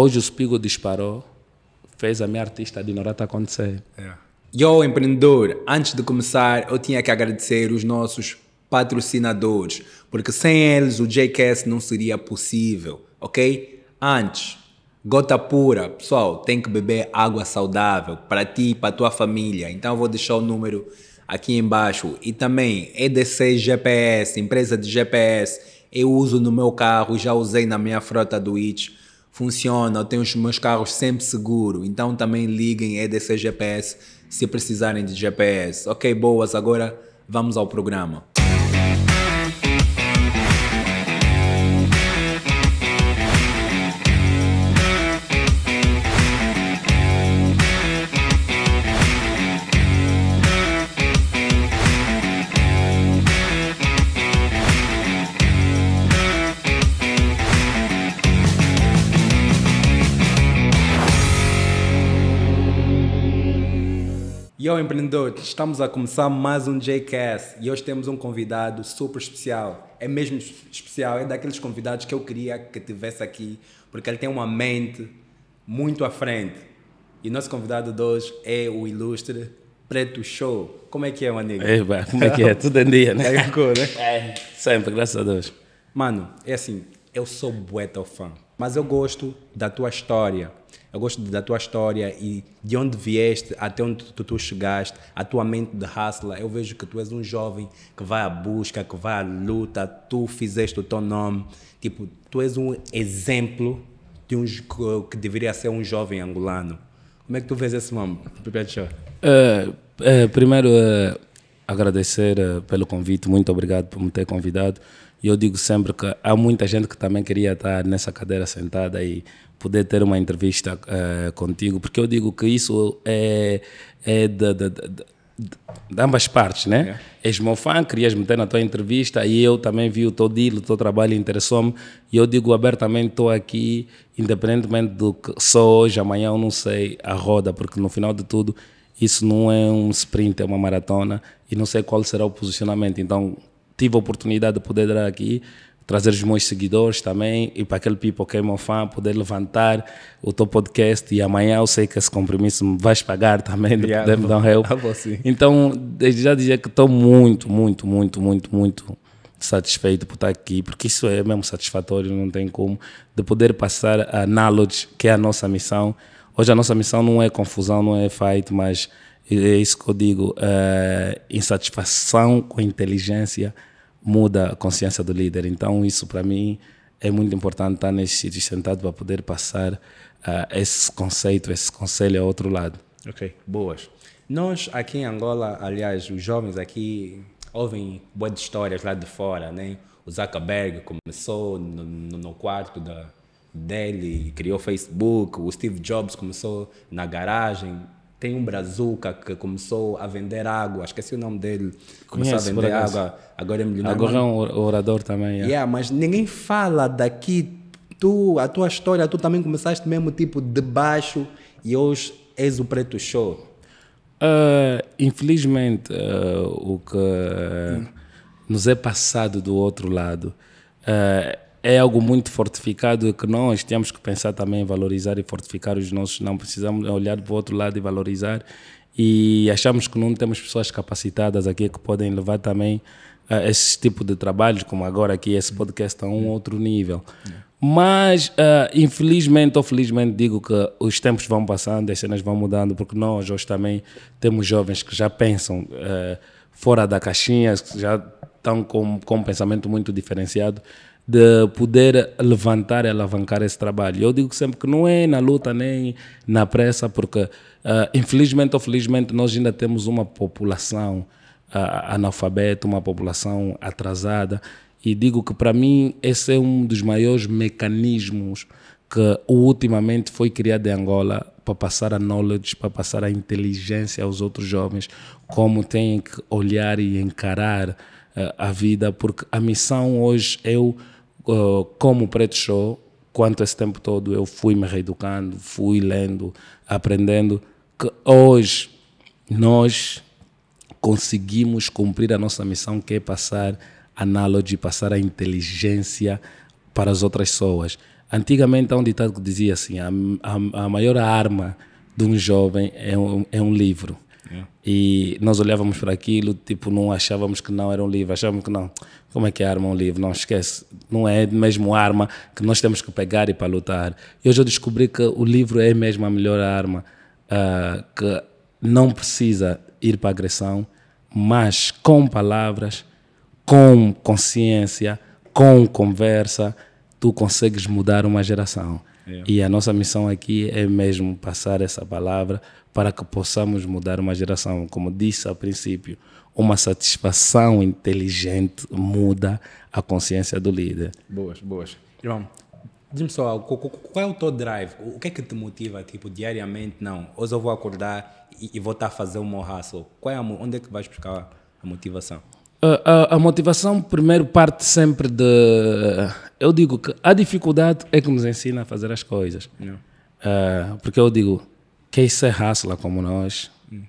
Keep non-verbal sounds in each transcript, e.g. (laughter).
Hoje o Spigo disparou, fez a minha artista de Norata acontecer. É. Yo, empreendedor, antes de começar, eu tinha que agradecer os nossos patrocinadores, porque sem eles o JKS não seria possível, ok? Antes, gota pura, pessoal, tem que beber água saudável para ti e para tua família. Então vou deixar o número aqui embaixo. E também EDC GPS, empresa de GPS. Eu uso no meu carro, já usei na minha frota do It funciona, eu tenho os meus carros sempre seguro, então também liguem EDC é GPS se precisarem de GPS. Ok, boas, agora vamos ao programa. Yo, empreendedores, estamos a começar mais um JCast e hoje temos um convidado super especial. É mesmo especial, é daqueles convidados que eu queria que tivesse aqui, porque ele tem uma mente muito à frente. E nosso convidado de hoje é o ilustre Preto Show. Como é que é, amigo? É, como é que é? Tudo em dia, né? É, né? é, sempre, graças a Deus. Mano, é assim, eu sou bué fã, mas eu gosto da tua história. Eu gosto da tua história e de onde vieste, até onde tu, tu chegaste, a tua mente de hustler. Eu vejo que tu és um jovem que vai à busca, que vai à luta. Tu fizeste o teu nome. Tipo, tu és um exemplo de um que, deveria ser um jovem angolano. Como é que tu vês esse nome, uh, uh, Primeiro, uh, agradecer uh, pelo convite. Muito obrigado por me ter convidado. E eu digo sempre que há muita gente que também queria estar nessa cadeira sentada e poder ter uma entrevista uh, contigo, porque eu digo que isso é, é de, de, de, de ambas partes, né? É. És meu fã, querias me na tua entrevista e eu também vi o teu deal, o teu trabalho, interessou-me e eu digo abertamente, estou aqui, independentemente do que sou hoje, amanhã eu não sei a roda, porque no final de tudo isso não é um sprint, é uma maratona e não sei qual será o posicionamento, então tive a oportunidade de poder dar aqui trazer os meus seguidores também e para aquele people que é meu fã poder levantar o teu podcast e amanhã eu sei que esse compromisso me vais pagar também de yeah, poder me dar um help. Ah, então, desde já dizer que estou muito, muito, muito, muito, muito satisfeito por estar aqui, porque isso é mesmo satisfatório, não tem como, de poder passar a knowledge, que é a nossa missão. Hoje a nossa missão não é confusão, não é fight, mas é isso que eu digo, é insatisfação com inteligência, muda a consciência do líder. Então, isso para mim é muito importante estar tá nesse sítios sentado para poder passar uh, esse conceito, esse conselho ao outro lado. Ok, boas. Nós aqui em Angola, aliás, os jovens aqui ouvem boas histórias lá de fora, né? O Zuckerberg começou no, no quarto da, dele, criou Facebook, o Steve Jobs começou na garagem, tem um brazuca que começou a vender água, esqueci o nome dele. Começou Conheço, a vender água, agora é milionário. Agora é um orador também. É. Yeah, mas ninguém fala daqui. Tu, a tua história, tu também começaste mesmo tipo de baixo e hoje és o preto show. Uh, infelizmente, uh, o que uh, nos é passado do outro lado é algo muito fortificado que nós temos que pensar também em valorizar e fortificar os nossos. Não precisamos olhar para o outro lado e valorizar. E achamos que não temos pessoas capacitadas aqui que podem levar também a ah, esse tipo de trabalhos, como agora aqui esse podcast, a um outro nível. Mas, uh, infelizmente ou felizmente, digo que os tempos vão passando, as cenas vão mudando, porque nós hoje também temos jovens que já pensam uh, fora da caixinha, já estão com, com um pensamento muito diferenciado de poder levantar e alavancar esse trabalho. Eu digo sempre que não é na luta nem na pressa, porque uh, infelizmente ou felizmente nós ainda temos uma população uh, analfabeta, uma população atrasada, e digo que para mim esse é um dos maiores mecanismos que ultimamente foi criado em Angola para passar a knowledge, para passar a inteligência aos outros jovens, como têm que olhar e encarar uh, a vida, porque a missão hoje eu é eh, como preto show, quanto esse tempo todo eu fui me reeducando, fui lendo, aprendendo, que hoje nós conseguimos cumprir a nossa missão, que é passar analogy, passar a inteligência para as outras pessoas. Antigamente há um ditado que dizia assim: a, a, a maior arma de um jovem é um, é um livro. Yeah. E nós olhávamos para aquilo, tipo, não achávamos que não era um livro, achávamos que não. Como é que é arma um livro? Não esquece, não é mesmo arma que nós temos que pegar e para lutar. E hoje eu descobri que o livro é mesmo a melhor arma, uh, que não precisa ir para agressão, mas com palavras, com consciência, com conversa, tu consegues mudar uma geração. É. E a nossa missão aqui é mesmo passar essa palavra para que possamos mudar uma geração. Como disse ao princípio, uma satisfação inteligente muda a consciência do líder. Boas, boas. Irmão, diz-me só qual é o teu drive? O que é que te motiva, tipo, diariamente? Não, hoje eu vou acordar e, e vou estar a fazer o meu hustle. Qual é a, onde é que vais buscar a motivação? A, a, a motivação, primeiro, parte sempre de eu digo que a dificuldade é que nos ensina a fazer as coisas. Uh, porque eu digo, quem se lá como nós, hum.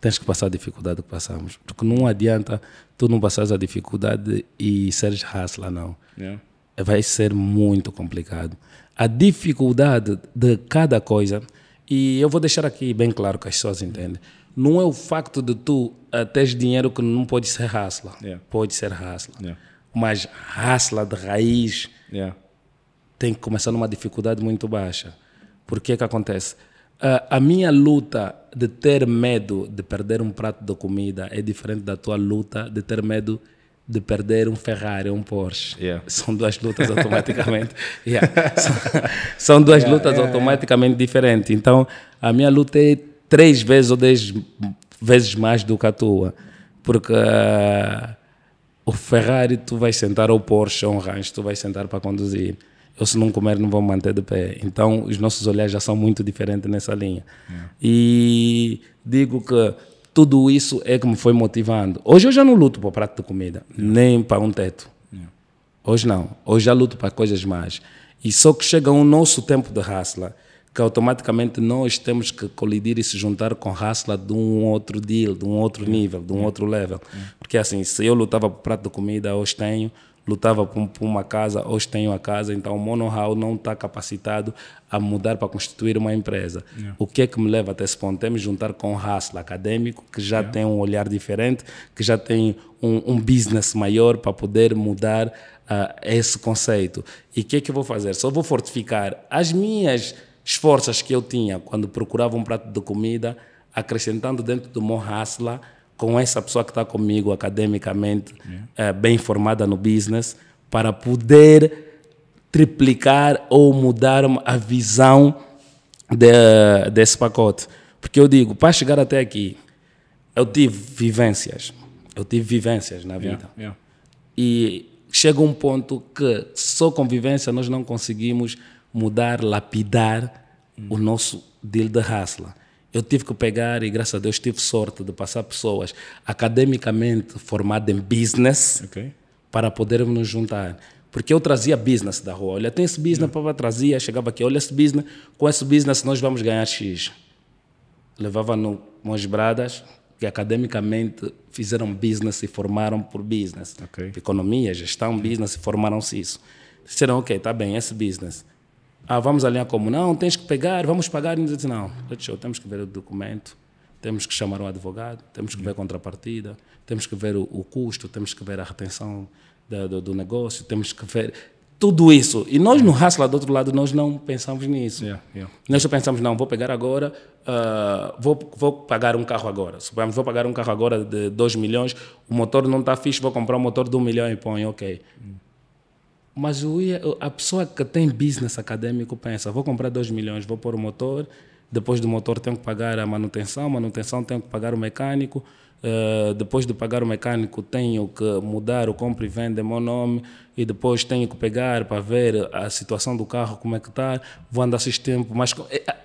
tens que passar a dificuldade que passamos. Porque não adianta tu não passares a dificuldade e seres lá não. Yeah. Vai ser muito complicado. A dificuldade de cada coisa, e eu vou deixar aqui bem claro que as pessoas entendem, não é o facto de tu uh, teres dinheiro que não pode ser hustler. Yeah. Pode ser hustler. Yeah mas raça de raiz yeah. tem que começar numa dificuldade muito baixa. Por que que acontece? Uh, a minha luta de ter medo de perder um prato de comida é diferente da tua luta de ter medo de perder um Ferrari, um Porsche. Yeah. (laughs) São duas lutas automaticamente. (laughs) yeah. são, duas yeah, lutas automaticamente diferentes. Então, a minha luta é três vezes ou dez vezes mais do que a tua. Porque uh, o Ferrari tu vais sentar, ou o Porsche, ou um rancho, tu vais sentar para conduzir. Eu, se não comer, não vou manter de pé. Então, os nossos olhares já são muito diferentes nessa linha. É. E digo que tudo isso é que me foi motivando. Hoje eu já não luto para o prato de comida, é. nem para um teto. É. Hoje não. Hoje já luto para coisas mais. E só que chega o nosso tempo de hustler que automaticamente nós temos que colidir e se juntar com raça de um outro deal, de um outro é. nível, de um é. outro level. É. Porque assim, se eu lutava por prato de comida, hoje tenho, lutava por, uma casa, hoje tenho a casa, então o monohall não está capacitado a mudar para constituir uma empresa. Yeah. O que é que me leva até esse ponto? É me juntar com um hustle acadêmico que já yeah. tem um olhar diferente, que já tem um, um business maior para poder mudar uh, esse conceito. E o que é que eu vou fazer? Só vou fortificar as minhas esforças que eu tinha quando procurava um prato de comida, acrescentando dentro do meu hustler, com essa pessoa que está comigo academicamente, é, eh, bem formada no business, para poder triplicar ou mudar a visão de, desse pacote. Porque eu digo, para chegar até aqui, eu tive vivências. Eu tive vivências na é, vida. Yeah, é. yeah. E chega um ponto que só com vivência nós não conseguimos mudar, lapidar hum. o nosso deal da raça. Eu tive que pegar, e graças a Deus tive sorte de passar pessoas academicamente formadas em business okay. para podermos nos juntar. Porque eu trazia business da rua. Olha, tem esse business, hum. para trazia, chegava aqui, olha esse business, com esse business nós vamos ganhar X. Levava no, umas bradas, que academicamente fizeram business e formaram por business. Okay. Economia, gestão, hum. business, formaram-se isso. Disseram, ok, está bem, esse business ah, vamos alinhar como? Não, tens que pegar, vamos pagar. E assim, disse, não, show, temos que ver o documento, temos que chamar um advogado, temos que ver a contrapartida, temos que ver o, o custo, temos que ver a retenção da, do, do, negócio, temos que ver tudo isso. E nós no Hustler, do outro lado, nós não pensamos nisso. Yeah, yeah. Nós só pensamos, não, vou pegar agora, uh, vou, vou pagar um carro agora. Suponhamos, vou pagar um carro agora de 2 milhões, o motor não está fixe, vou comprar um motor de 1 um milhão e põe, ok. Mm mas ia, a pessoa que tem business acadêmico pensa: vou comprar 2 milhões, vou pôr o motor, depois do motor tenho que pagar a manutenção, manutenção tenho que pagar o mecânico, uh, depois de pagar o mecânico tenho que mudar o compra e venda em meu nome, e depois tenho que pegar para ver a situação do carro, como é que está, vou andar esses tempo. Mas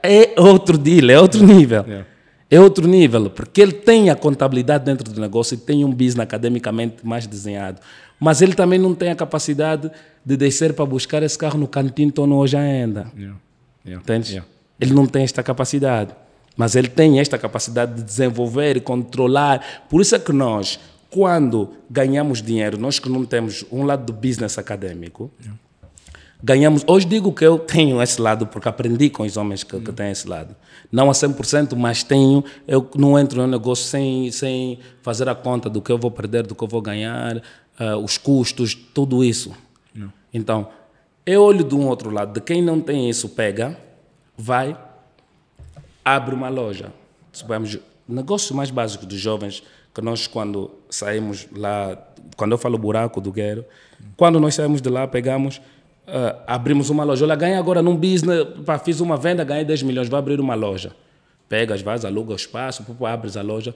é, é, outro deal, é outro nível. Yeah. É. é outro nível, porque ele tem a contabilidade dentro do negócio e tem um business academicamente mais desenhado. Mas ele também não tem a capacidade de descer para buscar esse carro no cantinho, estou hoje ainda. Yeah. Yeah. Entende? Yeah. Ele não tem esta capacidade. Mas ele tem esta capacidade de desenvolver, controlar. Por isso é que nós, quando ganhamos dinheiro, nós que não temos um lado do business acadêmico, yeah. ganhamos. Hoje digo que eu tenho esse lado, porque aprendi com os homens que, que têm esse lado. Não a 100%, mas tenho. Eu não entro no negócio sem, sem fazer a conta do que eu vou perder, do que eu vou ganhar, uh, os custos, tudo isso. Então, eu olho de um outro lado, de quem não tem isso, pega, vai, abre uma loja. Supamos, negócio mais básico dos jovens, que nós quando saímos lá, quando eu falo buraco do guero, quando nós saímos de lá, pegamos, uh, abrimos uma loja. Olha, ganha agora num business, pá, fiz uma venda, ganhei 10 milhões, vai abrir uma loja. Pegas, vas, aluga o espaço, abres a loja.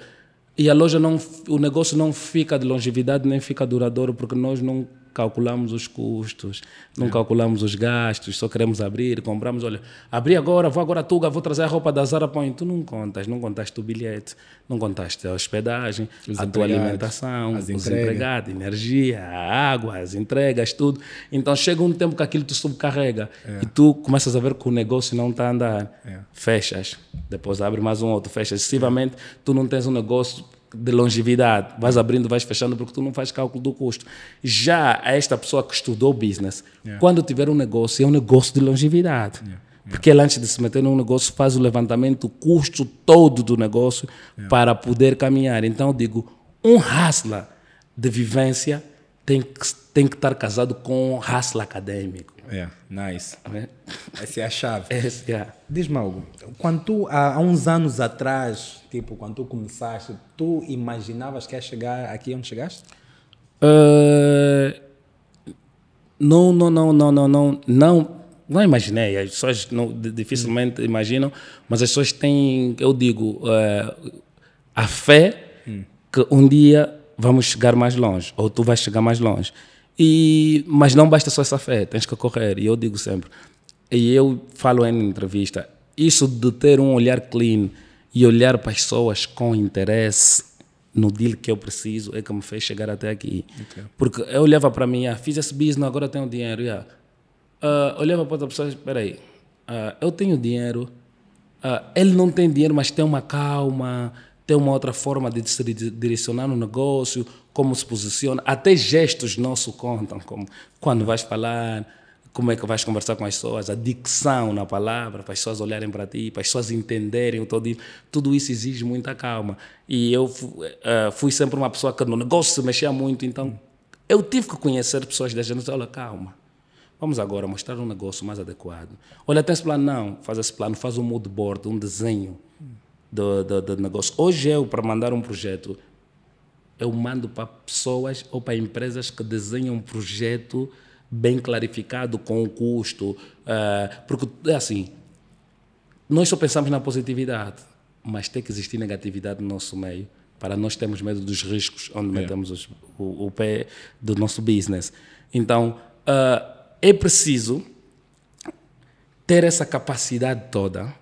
E a loja não, o negócio não fica de longevidade nem fica duradouro porque nós não calculamos os custos, não é. calculamos os gastos, só queremos abrir, compramos, olha, abri agora, vou agora a Tuga, vou trazer a roupa da Zara, põe. Tu não contas, não contaste o bilhete, não contaste a hospedagem, os a tua alimentação, os empregados, energia, a água, as entregas, tudo. Então chega um tempo que aquilo te subcarrega é. e tu começas a ver que o negócio não está a andar. É. Fechas, depois abre mais um outro, fechas. Excessivamente, tu não tens um negócio de longevidade. Vais abrindo, vais fechando, porque tu não faz cálculo do custo. Já esta pessoa que estudou business, yeah. quando tiver um negócio, é um negócio de longevidade. Yeah. Porque ele, antes de se meter num negócio, faz o levantamento do custo todo do negócio yeah. para poder caminhar. Então, eu digo, um hustler de vivência tem que, tem que estar casado com um hustler acadêmico. É, nice. Essa é a chave. (laughs) Essa, yeah. Diz-me algo. Quando tu, há, há, uns anos atrás, tipo, quando tu começaste, tu imaginavas que ia chegar aqui onde chegaste? Uh, não, não, não, não, não, não, não. Não imaginei, as pessoas não, dificilmente hum. imaginam, mas as pessoas têm, eu digo, uh, a fé hum. que um dia vamos chegar mais longe, ou tu vais chegar mais longe. E, mas não basta só essa fé, tens que correr. E eu digo sempre, e eu falo em entrevista, isso de ter um olhar clean e olhar para as pessoas com interesse no deal que eu preciso é que me fez chegar até aqui. Okay. Porque eu olhava para mim, ah, fiz esse business, agora tenho dinheiro. Yeah. Uh, ah, olhava para outra pessoa, espera aí, uh, eu tenho dinheiro, uh, ele não tem dinheiro, mas tem uma calma tem uma outra forma de se direcionar no negócio, como se posiciona, até gestos nossos contam, como quando vais falar, como é que vais conversar com as pessoas, a dicção na palavra, para as pessoas olharem para ti, para as pessoas entenderem o todo isso. Tudo isso exige muita calma. E eu uh, fui sempre uma pessoa que no negócio se mexia muito, então eu tive que conhecer pessoas da gente, olha, calma. Vamos agora mostrar um negócio mais adequado. Olha, tem esse plano? Não, faz esse plano, faz um mood board, um desenho do, do, do negócio. Hoje eu, para mandar um projeto, eu mando para pessoas ou para empresas que desenham um projeto bem clarificado com o custo. Uh, porque, é assim, nós só pensamos na positividade, mas tem que existir negatividade no nosso meio para nós termos medo dos riscos onde é. metemos os, o, o, pé do nosso business. Então, uh, é preciso ter essa capacidade toda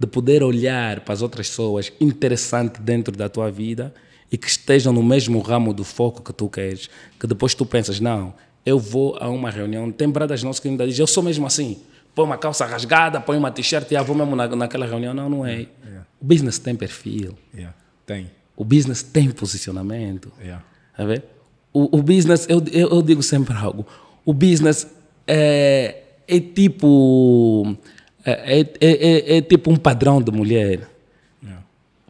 de poder olhar para as outras pessoas interessante dentro da tua vida e que estejam no mesmo ramo do foco que tu queres, que depois tu pensas, não, eu vou a uma reunião, tem bradas nossas que ainda dizem, eu sou mesmo assim, põe uma calça rasgada, põe uma t-shirt e ah, vou mesmo na, naquela reunião. Não, não é. Yeah, O business tem perfil. Yeah, tem. O business tem posicionamento. Yeah. Tá ver? O, o business, eu, eu, eu, digo sempre algo, o business é, é tipo é, é, é, é, é, tipo um padrão de mulher. Yeah.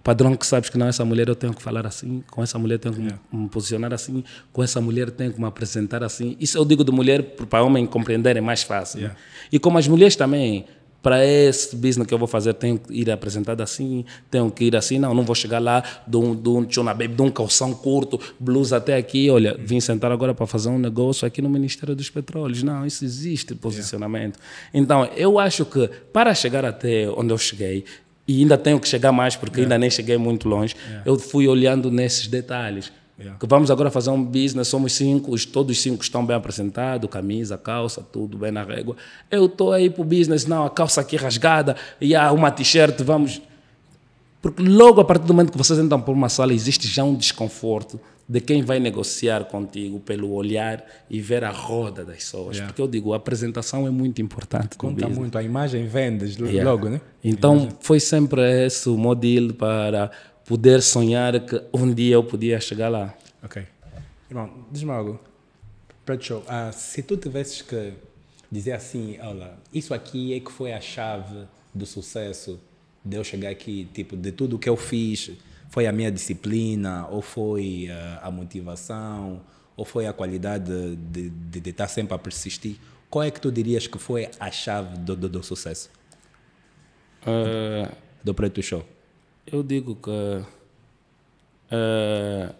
Padrão que sabes que não, essa mulher eu tenho que falar assim, com essa mulher tenho que yeah. me posicionar assim, com essa mulher tenho que me apresentar assim. Isso eu digo de mulher para homem compreender é mais fácil. Né? Yeah. Né? E como as mulheres também, para esse business que eu vou fazer, tenho que ir apresentado assim, tenho que ir assim. Não, não vou chegar lá, dou, de um tchona baby, de um calção curto, blusa até aqui. Olha, vim sentar agora para fazer um negócio aqui no Ministério dos Petróleos. Não, isso existe posicionamento. Yeah. É. Então, eu acho que para chegar até onde eu cheguei, e ainda tenho que chegar mais, porque yeah. É. ainda nem cheguei muito longe, yeah. É. eu fui olhando nesses detalhes. Yeah. Que vamos agora fazer um business, somos cinco, todos cinco estão bem apresentados, camisa, calça, tudo bem na régua. Eu estou aí para o business, não, a calça aqui rasgada, e há uma t-shirt, vamos. Porque logo a partir do momento que vocês entram por uma sala, existe já um desconforto de quem vai negociar contigo pelo olhar e ver a roda das pessoas. Yeah. Porque eu digo, a apresentação é muito importante. Conta muito, a imagem vendes yeah. logo, né? Então, foi sempre esse o modelo para poder sonhar que um dia eu podia chegar lá. Ok. Irmão, diz-me algo. Preto Show, ah, se tu tivesses que dizer assim, olha, isso aqui é que foi a chave do sucesso de eu chegar aqui, tipo, de tudo o que eu fiz, foi a minha disciplina, ou foi a, ah, a motivação, ou foi a qualidade de, de, de, estar sempre a persistir? Qual é que tu dirias que foi a chave do, do, do sucesso? Uh... Do Preto Show. Eu digo que. Uh,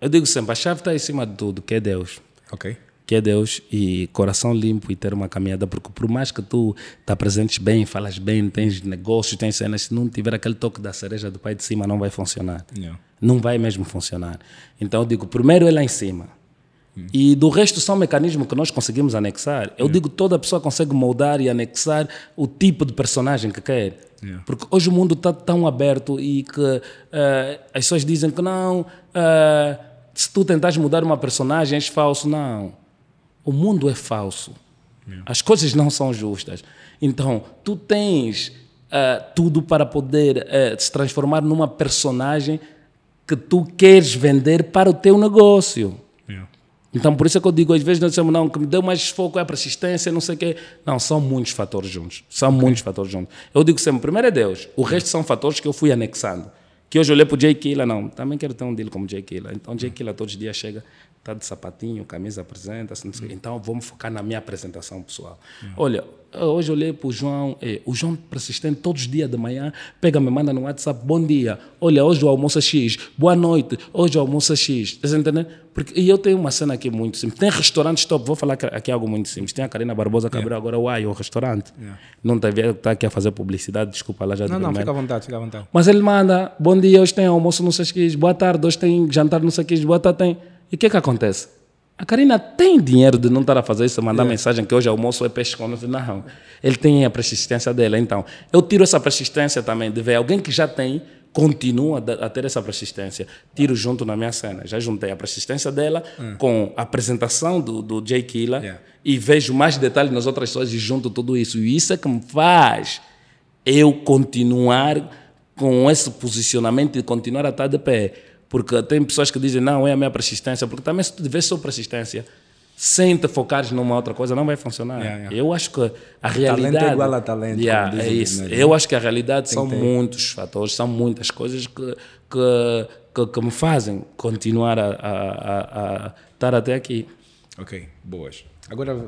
eu digo sempre: a chave está em cima de tudo, que é Deus. Ok. Que é Deus e coração limpo e ter uma caminhada, porque por mais que tu te tá apresentes bem, falas bem, tens negócios, tens cenas, se não tiver aquele toque da cereja do pai de cima, não vai funcionar. não Não vai mesmo funcionar. Então eu digo: primeiro é lá em cima e do resto são mecanismos que nós conseguimos anexar. Eu yeah. digo toda pessoa consegue moldar e anexar o tipo de personagem que quer. Yeah. Porque hoje o mundo está tão aberto e que uh, as pessoas dizem que não, uh, se tu tentares mudar uma personagem és falso. Não. O mundo é falso. Yeah. As coisas não são justas. Então, tu tens uh, tudo para poder se transformar numa personagem que tu queres vender para o teu negócio. Então, por isso é que eu digo, às vezes nós dizemos, não, o que me deu mais foco é a persistência, não sei o quê. Não, são muitos fatores juntos. São okay. muitos fatores juntos. Eu digo sempre, primeiro é Deus. O resto são fatores que eu fui anexando. Que hoje eu olhei para o Jay Killa, não, também quero ter um deal como o Jay Killa. Então, o Jay hum. Killa todos os dias chega, está de sapatinho, camisa, apresenta, assim, quê. Então, vou me focar na minha apresentação pessoal. Uhum. Olha, ah, hoje eu olhei para o João, é, o João persistente, todos os dias de manhã, pega, me manda no WhatsApp, bom dia, olha, hoje o almoço é X, boa noite, hoje o almoço é X. Você tá entendendo? Porque, e eu tenho uma cena aqui muito simples. Tem restaurantes top, vou falar aqui é algo muito simples. Tem a Karina Barbosa que yeah. É. abriu agora ai o restaurante. Yeah. É. Não está tá aqui a fazer publicidade, desculpa lá já Não, não, primeiro. fica à vontade, fica à vontade. Mas ele manda, bom dia, hoje tem almoço no Sesquis, boa tarde, hoje tem jantar no Sesquis, boa tarde tem. E o que é que acontece? A Karina tem dinheiro de não estar a fazer isso, mandar é. mensagem que hoje almoço é peixe com Não. Ele tem a persistência dela, Então, eu tiro essa persistência também de ver alguém que já tem, continua a ter essa persistência. Tiro junto na minha cena. Já juntei a persistência dela hum. com a apresentação do, do Jay Killa yeah. e vejo mais detalhes nas outras coisas e junto tudo isso. E isso é que me faz eu continuar com esse posicionamento e continuar a estar de pé porque tem pessoas que dizem, não, é a minha persistência. Porque também se tu tiver só persistência, sem te focares numa outra coisa, não vai funcionar. Yeah, yeah. Eu acho que a realidade... Talento é igual a talento. Yeah, é isso. Né, Eu acho que a realidade tem são tempo. muitos fatores, são muitas coisas que, que, que, que me fazem continuar a, a, a estar até aqui. Ok, boas. Agora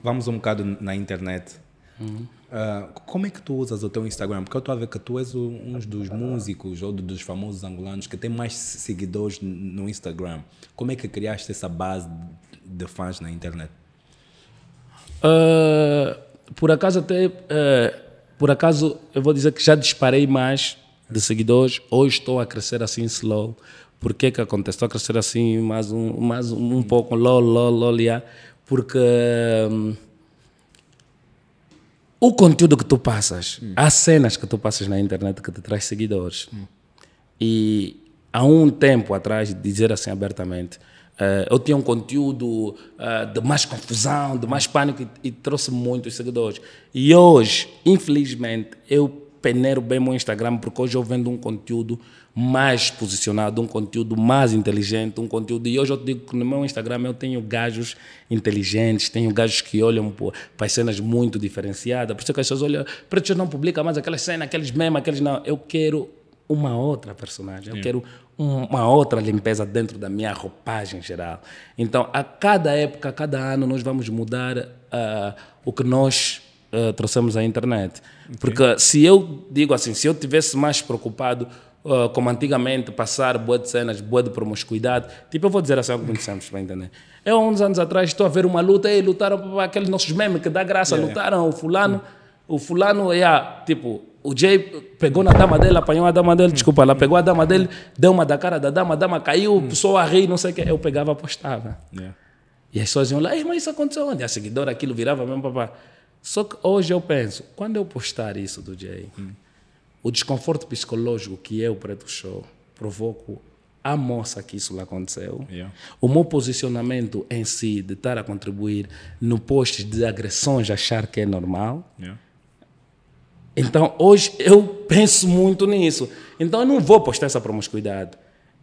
vamos um bocado na internet. Uhum. Ah, como é que tu usas o teu Instagram? Porque eu estou a ver que tu és um dos músicos ou dos famosos angolanos que tem mais seguidores no Instagram. Como é que criaste essa base de fãs na internet? Uh, por acaso até... Uh, por acaso, eu vou dizer que já disparei mais de seguidores. Hoje estou a crescer assim slow. Por que que acontece? Estou a crescer assim mais um, mais um, um pouco, lol, lol, lol, yeah. Porque... Hum, o conteúdo que tu passas, hum. há cenas que tu passas na internet que te traz seguidores. Hum. E há um tempo atrás, dizer assim abertamente, uh, eu tinha um conteúdo uh, de mais confusão, de mais pânico e, e, trouxe muitos seguidores. E hoje, infelizmente, eu peneiro bem meu Instagram porque hoje eu vendo um conteúdo mais posicionado, um conteúdo mais inteligente, um conteúdo. E hoje eu te digo que no meu Instagram eu tenho gajos inteligentes, tenho gajos que olham para as cenas muito diferenciadas. Por isso que as pessoas olham, para preto não publica mais aquelas cenas, aqueles memes, aqueles não. Eu quero uma outra personagem, Sim. eu quero uma outra limpeza dentro da minha roupagem geral. Então, a cada época, a cada ano, nós vamos mudar uh, o que nós uh, trouxemos à internet. Okay. Porque se eu digo assim, se eu tivesse mais preocupado uh, como antigamente, passar boas de cenas, boa de promiscuidade. Tipo, eu vou dizer assim algo muito simples para entender. Eu, é uns anos atrás, estou a ver uma luta, e lutaram para aqueles nossos memes que dá graça, yeah, lutaram, yeah. o fulano, o fulano, yeah, tipo, o Jay pegou na dama dele, apanhou a dama dele, hum. desculpa, ela pegou a dama hum. dele, deu uma da cara da dama, a dama caiu, hum. pessoa rir, não sei o que. Eu pegava, apostava. Yeah. E as pessoas iam lá, mas isso aconteceu onde? A seguidora, aquilo virava mesmo, papá. Só que hoje eu penso, quando eu postar isso do Jay, hum o desconforto psicológico que eu, Preto Show, provoco à moça que isso lhe aconteceu, yeah. o meu posicionamento em si de estar a contribuir no post de agressões, achar que é normal. Yeah. Então, hoje eu penso muito nisso. Então, eu não vou postar essa promiscuidade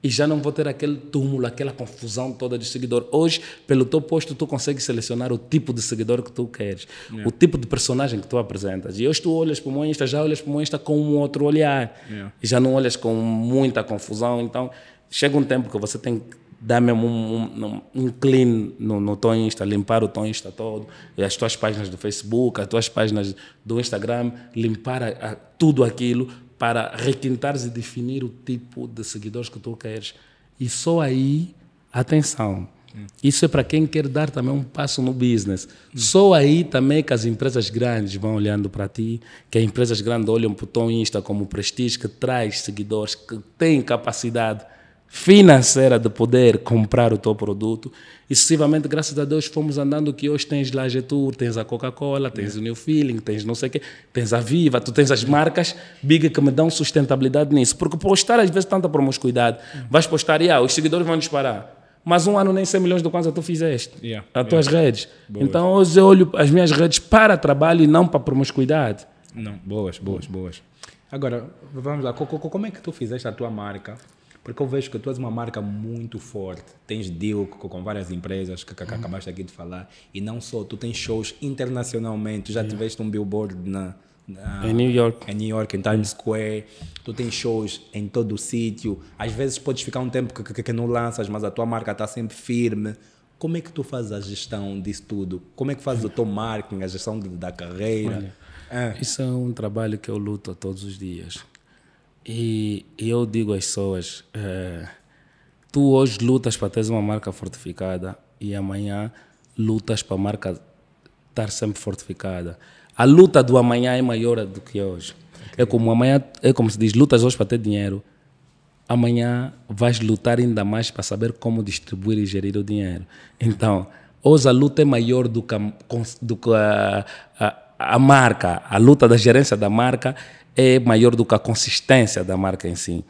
e já não vou ter aquele túmulo, aquela confusão toda de seguidor. Hoje, pelo teu posto, tu consegues selecionar o tipo de seguidor que tu queres, yeah. o tipo de personagem que tu apresentas. E hoje tu olhas para o meu Insta, já olhas para o meu Insta com um outro olhar. Yeah. E já não olhas com muita confusão. Então, chega um tempo que você tem que dar mesmo um, um, um clean no, no teu Insta, limpar o teu Insta todo, as tuas páginas do Facebook, as tuas páginas do Instagram, limpar a, a, tudo aquilo para requintares e definir o tipo de seguidores que tu queres. E só aí, atenção, hum. isso é para quem quer dar também um passo no business. Hum. Só aí também que as empresas grandes vão olhando para ti, que as empresas grandes olham para o Tom Insta como prestígio, que traz seguidores, que tem capacidade financeira de poder comprar o teu produto. E, sucessivamente, graças a Deus, fomos andando que hoje tens lá Getur, tens a Coca-Cola, tens o New Feeling, tens não sei o quê, tens a Viva, tu tens as marcas big que me dão sustentabilidade nisso. Porque postar, às vezes, tanta promiscuidade. Vais postar e ah, os seguidores vão disparar mas um ano nem 100 milhões de quanto tu fizeste yeah, as tuas yeah. redes. Boas. Então hoje eu olho as minhas redes para trabalho e não para promiscuidade. Não, boas, boas, boas. Agora, vamos lá, como é que tu fizeste a tua marca porque eu vejo que tu és uma marca muito forte, tens deal com várias empresas que, que, uhum. acabaste aqui de falar, e não só, tu tens shows internacionalmente, tu já yeah. tiveste um billboard na, na, em New York. Em New York, em Times Square. Tu tens shows em todo o sítio. Às vezes podes ficar um tempo que, que, que não lanças, mas a tua marca está sempre firme. Como é que tu fazes a gestão disso tudo? Como é que fazes o teu marketing, a gestão de, da carreira? Olha, ah. Isso é um trabalho que eu luto todos os dias. E, eu digo às pessoas: é, tu hoje lutas para teres uma marca fortificada e amanhã lutas para a marca estar sempre fortificada. A luta do amanhã é maior do que é hoje. Okay. É como amanhã, é como se diz, lutas hoje para ter dinheiro. Amanhã vais lutar ainda mais para saber como distribuir e gerir o dinheiro. Então, hoje a luta é maior do que a, do que a, a, a marca, a luta da gerência da marca é maior do que a consistência da marca em si.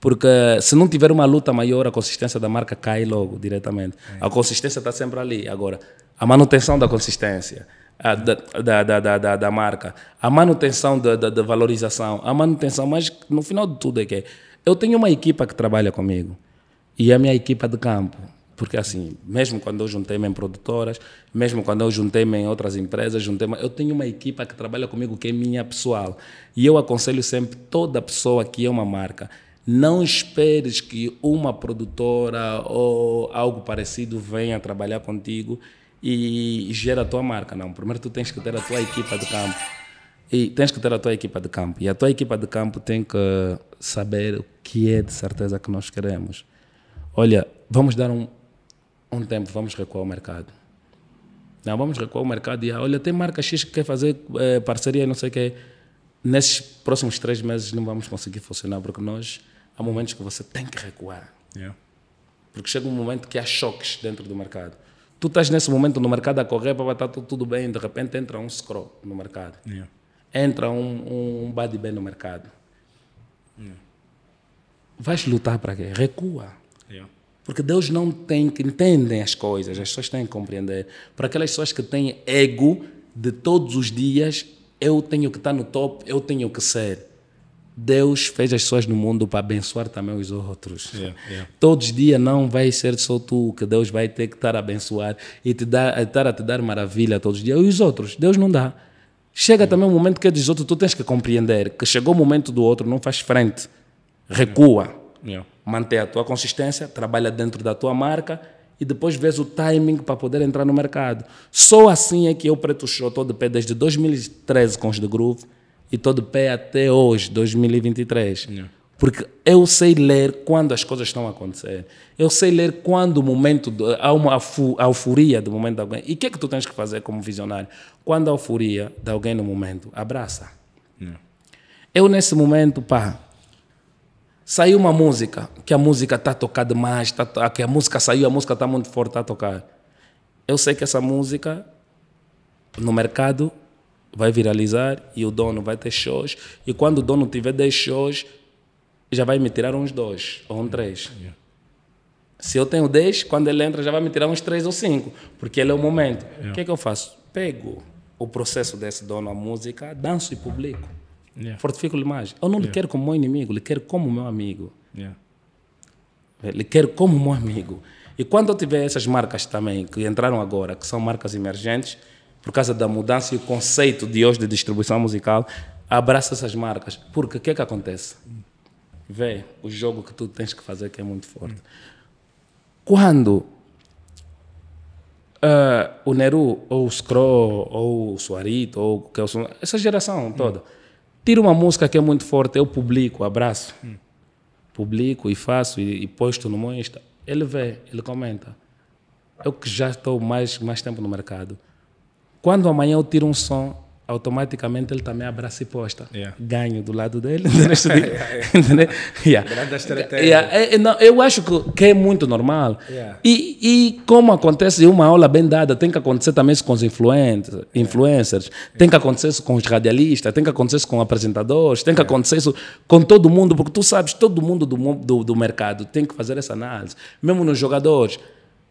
Porque se não tiver uma luta maior, a consistência da marca cai logo diretamente. É. A consistência está sempre ali. Agora, a manutenção da consistência a, da, da, da, da, da marca, a manutenção da, da, da valorização, a manutenção, mas no final de tudo é que eu tenho uma equipa que trabalha comigo e é a minha equipa de campo. Porque assim, mesmo quando eu juntei-me em produtoras, mesmo quando eu juntei-me em outras empresas, juntei eu tenho uma equipa que trabalha comigo que é minha pessoal. E eu aconselho sempre toda pessoa que é uma marca, não esperes que uma produtora ou algo parecido venha trabalhar contigo e gere a tua marca. Não, primeiro tu tens que ter a tua equipa de campo. E tens que ter a tua equipa de campo. E a tua equipa de campo tem que saber o que é de certeza que nós queremos. Olha, vamos dar um, um tempo, vamos recuar o mercado. Não, vamos recuar o mercado e olha, tem marca X que quer fazer é, parceria, não sei o quê. Nesses próximos três meses não vamos conseguir funcionar, porque nós, há momentos que você tem que recuar. Yeah. Porque chega um momento que há choques dentro do mercado. Tu estás nesse momento no mercado a correr para estar tudo bem, de repente entra um scroll no mercado. Yeah. Entra um, um bad bem no mercado. Yeah. Vais lutar para quê? Recua porque Deus não tem que entendem as coisas, as pessoas têm que compreender. Para aquelas pessoas que têm ego de todos os dias, eu tenho que estar no top, eu tenho que ser. Deus fez as pessoas no mundo para abençoar também os outros. Yeah, yeah. Todos os dias não vai ser só tu que Deus vai ter que estar a abençoar e te dar, estar a te dar maravilha todos os dias. E os outros, Deus não dá. Chega yeah. também um momento que diz outro tu tens que compreender que chegou o momento do outro, não faz frente, recua manter a tua consistência, trabalha dentro da tua marca e depois vês o timing para poder entrar no mercado. Só assim é que eu, Preto Show, estou de pé desde 2013 com os The Groove e estou de pé até hoje, 2023. Yeah. É. Porque eu sei ler quando as coisas estão acontecendo. Eu sei ler quando o momento. Do, há uma a euforia do momento de alguém. E o que é que tu tens que fazer como visionário? Quando a euforia de alguém no momento, abraça. É. Eu, nesse momento, pá, saiu uma música, que a música está a tocar demais, tá, tá que a música saiu, a música está muito forte, tá a tocar. Eu sei que essa música, no mercado, vai viralizar e o dono vai ter shows. E quando o dono tiver 10 shows, já vai me tirar uns dois ou um três. Se eu tenho 10, quando ele entra já vai me tirar uns 3 ou 5, porque ele é o momento. O é. que é que eu faço? Pego o processo desse dono à música, danço e publico. Yeah. Fortifico-lhe mais. Eu não yeah. lhe quero como meu inimigo, lhe quero como meu amigo. Yeah. Lhe quero como meu amigo. E quando eu tiver essas marcas também, que entraram agora, que são marcas emergentes, por causa da mudança e o conceito de hoje de distribuição musical, abraça essas marcas. Porque o que é que acontece? Vê o jogo que tu tens que fazer que é muito forte. Quando uh, o Neru, ou o Scro, ou o Suarito, ou o Kelson, é essa geração toda Tiro uma música que é muito forte, eu publico, abraço. Hum. Publico e faço e, e posto no meu Insta. Ele vê, ele comenta. Eu é que já estou mais, mais tempo no mercado. Quando amanhã eu tiro um som, automaticamente ele também abraça e posta. Yeah. Ganho do lado dele. (laughs) (laughs) Entendeu? yeah. Grande estratégia. Yeah. É, é, não, eu acho que, que, é muito normal. Yeah. E, e como acontece em uma aula bem dada, tem que acontecer também isso com os influentes, influencers, tem que acontecer isso com os radialistas, tem que acontecer isso com apresentadores, tem que acontecer isso com todo mundo, porque tu sabes, todo mundo do, do, do mercado tem que fazer essa análise. Mesmo nos jogadores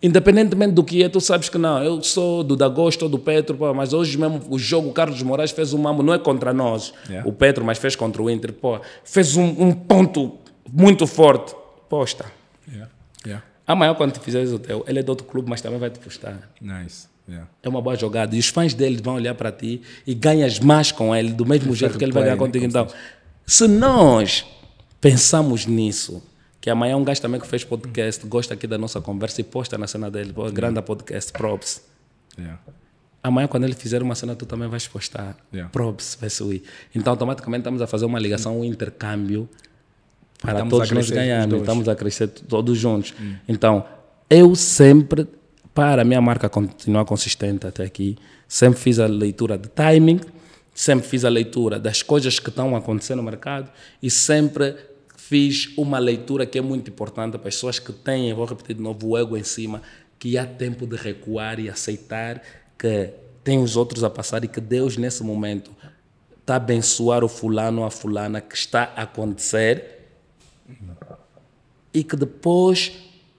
Independentemente do que é, tu sabes que não, eu sou do Dagosto ou do Petro, pô, mas hoje mesmo o jogo Carlos Moraes fez um mamo, não é contra nós, yeah. o Petro, mas fez contra o Inter, pô, fez um, um ponto muito forte. Posta. Yeah. Yeah. Amanhã, quando fizeres o teu, ele é do outro clube, mas também vai te postar. Nice. Yeah. É uma boa jogada. E os fãs dele vão olhar para ti e ganhas mais com ele, do mesmo é jeito que ele vai ganhar contigo. Então, se nós pensamos nisso, que amanhã é um gajo também que fez podcast, gosta aqui da nossa conversa e posta na cena dele, Pô, grande uhum. podcast, props. Yeah. Amanhã, quando ele fizer uma cena, tu também vais postar yeah. props, vai subir. Então, automaticamente estamos a fazer uma ligação, um intercâmbio para estamos todos nós ganharmos, estamos a crescer todos juntos. Hum. Então, eu sempre, para a minha marca continuar consistente até aqui, sempre fiz a leitura de timing, sempre fiz a leitura das coisas que estão acontecendo no mercado e sempre fiz uma leitura que é muito importante para as pessoas que têm, vou repetir de novo, o ego em cima, que há tempo de recuar e aceitar que tem os outros a passar e que Deus, nesse momento, está a abençoar o fulano ou a fulana que está a acontecer e que depois,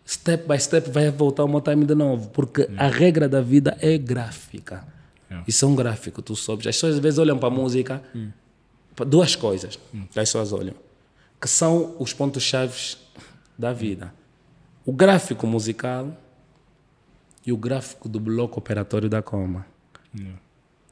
step by step, vai voltar ao meu time de novo, porque a regra da vida é gráfica. É. Isso é um gráfico, tu sobes. As pessoas às vezes olham para a música, duas coisas as pessoas olham que são os pontos-chave da vida. O gráfico musical e o gráfico do bloco operatório da coma. Yeah.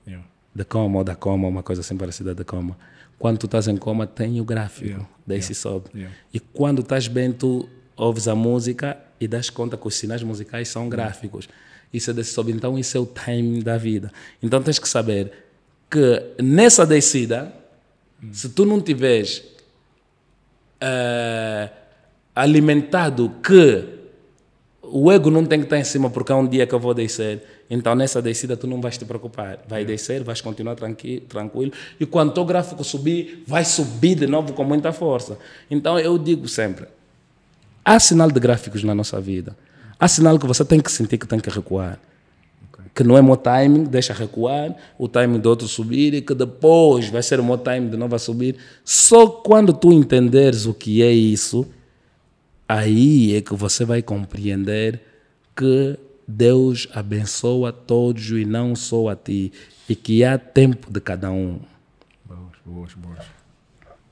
Yeah. Da coma ou da coma, uma coisa assim parecida da coma. Quando tu estás em coma, tem o gráfico, yeah. daí yeah. se sobe. E quando estás bem, tu ouves a música e das conta que os sinais musicais são gráficos. Isso é desse sobe. Então, isso é o time da vida. Então, tens que saber que nessa descida, hum. se tu não tiveres uh, alimentado que o ego não tem que estar em cima porque há um dia que eu vou descer. Então, nessa descida, tu não vais te preocupar. Vai descer, vais continuar tranquilo. E quando o gráfico subir, vai subir de novo com muita força. Então, eu digo sempre, há sinal de gráficos na nossa vida. Há sinal que você tem que sentir que tem que recuar que não é meu timing, deixa recuar, o timing do outro subir, e que depois vai ser o meu timing de novo a subir. Só quando tu entenderes o que é isso, aí é que você vai compreender que Deus abençoa todos e não só a ti, e que há tempo de cada um. Boas, boas, boas.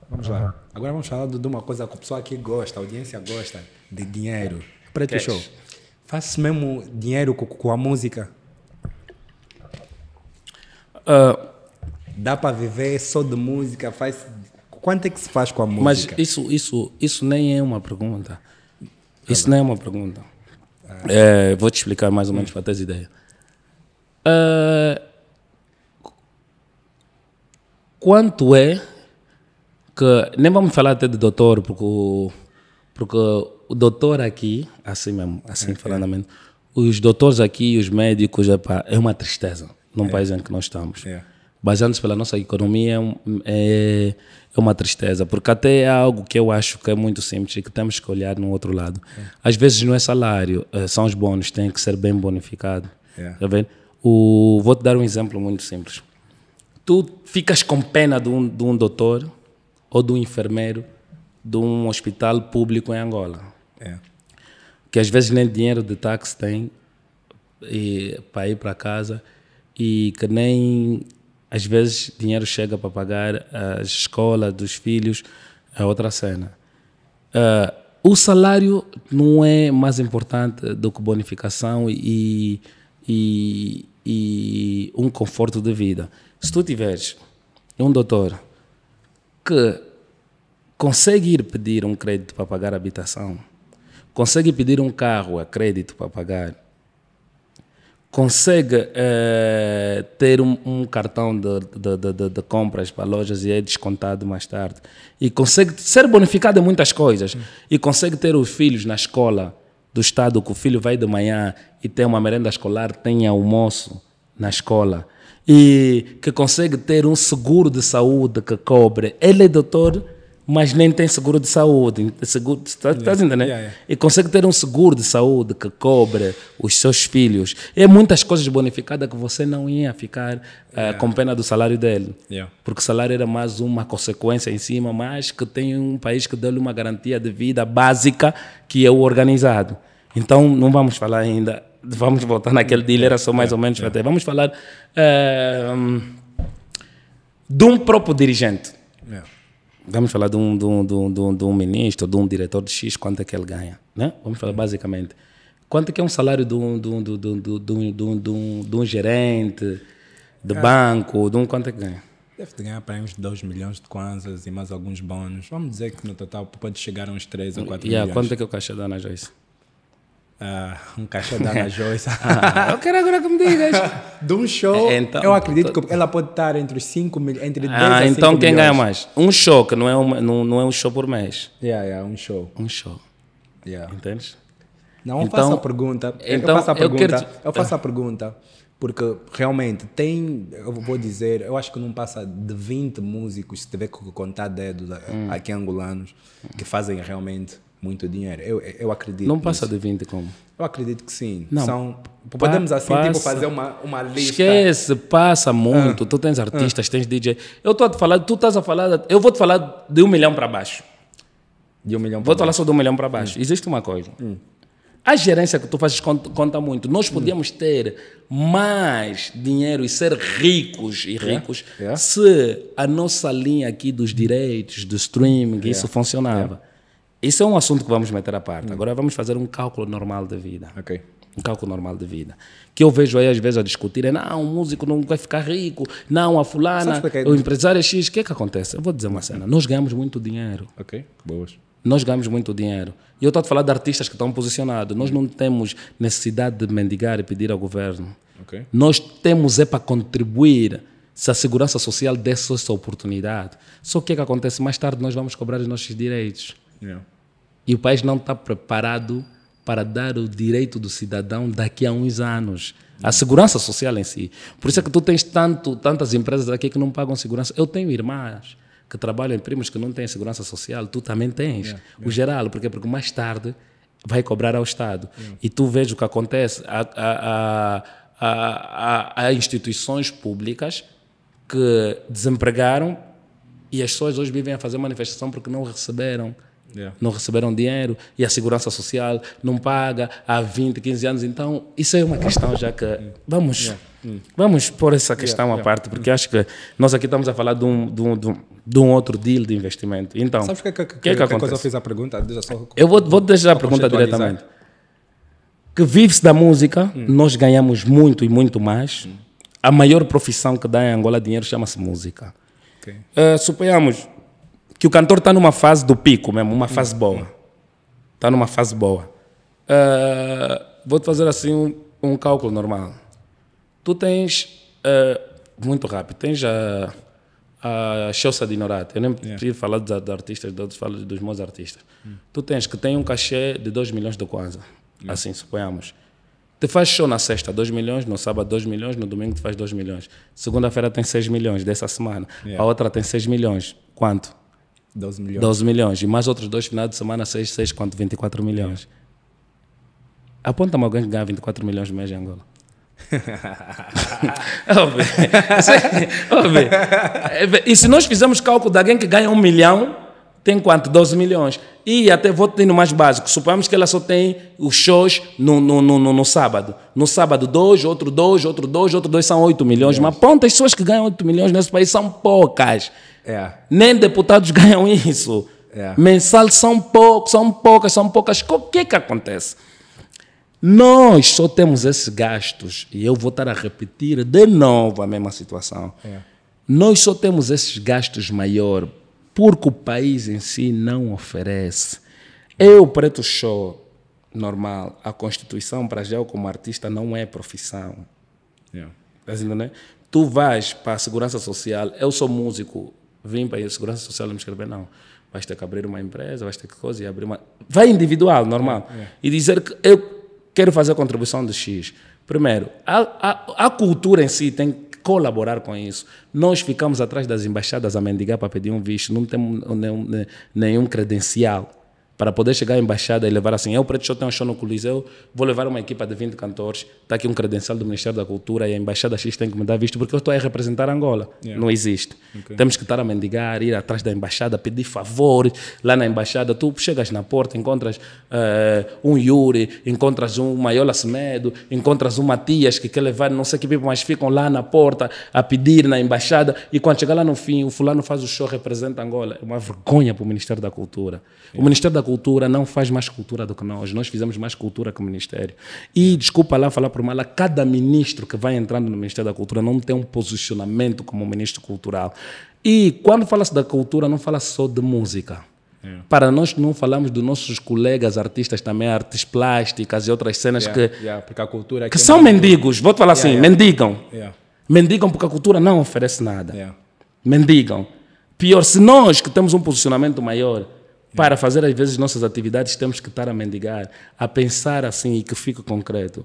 Vamos lá. Agora vamos falar de uma coisa que o pessoal aqui gosta, a audiência gosta, de dinheiro. Preto Cash. Show. Faz mesmo dinheiro com a música? Uh, Dá para viver só de música? Faz quanto é que se faz com a música? Mas isso, isso, isso nem é uma pergunta. Tá isso nem é uma pergunta. Ah. É, vou te explicar mais ou menos hum. para teres ideia. Uh, quanto é que. Nem vamos falar até de doutor, porque o, porque o doutor aqui, assim mesmo, assim okay. falando, os doutores aqui, os médicos, é uma tristeza num é. país em que nós estamos. É. Baseando-se pela nossa economia, é, é, é uma tristeza, porque até é algo que eu acho que é muito simples e que temos que olhar no outro lado. É. Às vezes não é salário, eh, são os bônus, tem que ser bem bonificado. É. Tá vendo? O, vou te dar um exemplo muito simples. Tu ficas com pena de um, de um doutor ou de um enfermeiro de um hospital público em Angola. É. Que às vezes nem dinheiro de táxi tem para ir para casa e que nem às vezes dinheiro chega para pagar a escola dos filhos, é outra cena. Uh, o salário não é mais importante do que bonificação e, e, e um conforto de vida. Se tu tiveres um doutor que consegue ir pedir um crédito para pagar a habitação, consegue pedir um carro a crédito para pagar, consegue eh, ter um, um cartão de, de, de, de, compras para lojas e é descontado mais tarde. E consegue ser bonificado em muitas coisas. Hum. E consegue ter os filhos na escola do Estado, que o filho vai de manhã e tem uma merenda escolar, tem almoço na escola. E que consegue ter um seguro de saúde que cobre. Ele é doutor mas nem tem seguro de saúde. É seguro, estás é, tá entendendo? Né? Yeah, yeah. E consegue ter um seguro de saúde que cobre os seus filhos. É muitas coisas bonificadas que você não ia ficar eh, yeah. com pena do salário dele. Porque o salário era mais uma consequência em cima, mas que tem um país que deu-lhe uma garantia de vida básica que é o organizado. Então, não vamos falar ainda. Vamos voltar naquele dia, era só mais ou menos até Vamos falar uh, de um próprio dirigente Vamos falar de um, de um, de um, de um ministro, de um diretor de X, quanto é que ele ganha? Né? Vamos falar basicamente. Quanto é que é um salário de um, de um, de um, de um, de um, de um gerente de banco? De um, quanto é que ganha? Deve ganhar para uns 2 milhões de kwanzas e mais alguns bônus. Vamos dizer que no total pode chegar a uns 3 ou 4 yeah, milhões. Quanto é que o caixa dá na Joyce? uh, um caixa da Ana Joyce. ah, eu quero agora que me digas. De um show, é, então, eu acredito que ela pode estar entre 5 mil, entre 10 ah, então quem ganha mais? Um show, que não é, uma, não, não é um show por mês. Yeah, yeah, um show. Um show. Yeah. Entendes? Não, então, faça a pergunta. Então, eu faço a então, pergunta. Eu, então quero... eu faço a pergunta. Porque realmente tem, eu vou dizer, eu acho que não passa de 20 músicos, se tiver que contar dedos hum. aqui angolanos, que fazem realmente muito dinheiro. Eu, eu acredito. Não passa nisso. de 20 como? Eu acredito que sim. Não. São, podemos assim tipo, passa, tipo, fazer uma, uma lista. Esquece, passa muito. Ah, tu tens ah. artistas, ah. tens DJ. Eu estou a te falar, tu estás a falar. Eu vou te falar de um milhão para baixo. De um milhão Vou te falar só de um milhão para baixo. Hum. Existe uma coisa. Hum. A gerência que tu fazes conta, muito. Nós podíamos hum. ter mais dinheiro e ser ricos e ricos yeah. Yeah. se a nossa linha aqui dos direitos, do streaming, yeah. isso funcionava. Isso é um assunto que vamos meter à parte. Hum. Agora vamos fazer um cálculo normal de vida. Ok. Um cálculo normal de vida. Que eu vejo aí às vezes a discutir é, não, o músico não vai ficar rico, não, a fulana, o empresário é X. O que é que acontece? Eu vou dizer uma cena. Nós ganhamos muito dinheiro. Ok, boas. Nós ganhamos muito dinheiro. E eu estou a falar de artistas que estão posicionados. Nós hum. não temos necessidade de mendigar e pedir ao governo. Ok. Nós temos é para contribuir se a segurança social desse essa oportunidade. Só que o que, é que acontece? Mais tarde nós vamos cobrar os nossos direitos. Yeah. E o país não está preparado para dar o direito do cidadão daqui a uns anos. A segurança social em si. Por isso é que tu tens tanto, tantas empresas aqui que não pagam segurança. Eu tenho irmãs que trabalham em primos que não têm segurança social. Tu também tens. Yeah, yeah. O geral. porque Porque mais tarde vai cobrar ao Estado. Yeah. E tu vês o que acontece. Há, há, há, há, instituições públicas que desempregaram e as pessoas hoje vivem a fazer manifestação porque não receberam Yeah. É. Não receberam dinheiro e a segurança social não paga há 20, 15 anos. Então, isso é uma questão já que. Vamos, yeah. É. vamos pôr essa questão yeah. É. à parte, porque acho que nós aqui estamos a falar de um, de um, de um outro deal de investimento. Então, o que, que, que, que, é que, que eu fiz a pergunta? Só, eu vou, vou deixar a pergunta diretamente. Que vive-se da música, hum. nós ganhamos muito e muito mais. Hum. A maior profissão que dá em Angola dinheiro chama-se música. Okay. Uh, suponhamos, que o cantor está numa fase do pico mesmo, uma fase boa. Está numa fase boa. Uh, Vou-te fazer assim um, um, cálculo normal. Tu tens, uh, muito rápido, tens a, a Chelsea Dinorato. Eu nem yeah. preciso falar dos, artistas, de outros, falo dos meus artistas. Tu tens que tem um cachê de 2 milhões de Kwanzaa, yeah. assim suponhamos. Te faz show na sexta 2 milhões, no sábado 2 milhões, no domingo te faz 2 milhões. Segunda-feira tem 6 milhões dessa semana. Yeah. A outra tem 6 milhões. Quanto? 12 milhões. 12 milhões. E mais outros dois finais de semana, 6, 6, quanto? 24 milhões. É. Aponta-me alguém que ganha 24 milhões de mês em Angola. Óbvio. (laughs) É, e se nós fizermos cálculo de alguém que ganha 1 milhão, tem quanto? 12 milhões. E até vou tendo mais básico. Suponhamos que ela só tem os shows no, no, no, no, no sábado. No sábado, dois, outro dois, outro dois, outro dois são 8 milhões. Mas aponta, as pessoas que ganham 8 milhões nesse país são poucas. É. Nem deputados (laughs) ganham isso. É. Mensal são poucos, são poucas, são poucas. O que que acontece? Nós só temos esses gastos, e eu vou estar a repetir de novo a mesma situação. É. Nós só temos esses gastos maior porque o país em si não oferece. Eu, Preto Show, normal, a Constituição para eu como artista não é profissão. não é? Tá né? Tu vais para a Segurança Social, eu sou músico, Vim para a Segurança Social e me escrever, não. vai ter que abrir uma empresa, vai ter que coisa e abrir uma. Vai individual, normal. É, é. E dizer que eu quero fazer a contribuição de X. Primeiro, a, a, a cultura em si tem que colaborar com isso. Nós ficamos atrás das embaixadas a mendigar para pedir um visto, não temos nenhum, nenhum credencial para poder chegar à embaixada e levar assim, eu, Preto Show, tenho um show no Coliseu, vou levar uma equipa de 20 cantores, está aqui um credencial do Ministério da Cultura e a Embaixada X tem que me dar visto, porque eu estou a representar Angola. Yeah. Não existe. Okay. Temos que estar a mendigar, ir atrás da Embaixada, pedir favores. Lá na Embaixada, tu chegas na porta, encontras uh, um Yuri, encontras um Maiola Semedo, encontras um Matias que quer levar não sei que people, mas ficam lá na porta a pedir na Embaixada e quando chegar lá no fim, o fulano faz o show, representa Angola. É uma vergonha para o Ministério da Cultura. Yeah. O Ministério da Cultura cultura não faz mais cultura do que nós. Nós fizemos mais cultura que o Ministério. E, desculpa lá falar por mal, cada ministro que vai entrando no Ministério da Cultura não tem um posicionamento como ministro cultural. E quando fala-se da cultura, não fala só de música. É. Para nós não falamos dos nossos colegas artistas também, artes plásticas e outras cenas yeah, é, que, yeah, é, a cultura que é são mendigos, vou te falar yeah, assim, mendigam. Mendigam porque a cultura não oferece nada. Mendigam. Pior, se nós que temos um posicionamento maior, é. Para fazer, às vezes, nossas atividades, temos que estar a mendigar, a pensar assim e que fique concreto.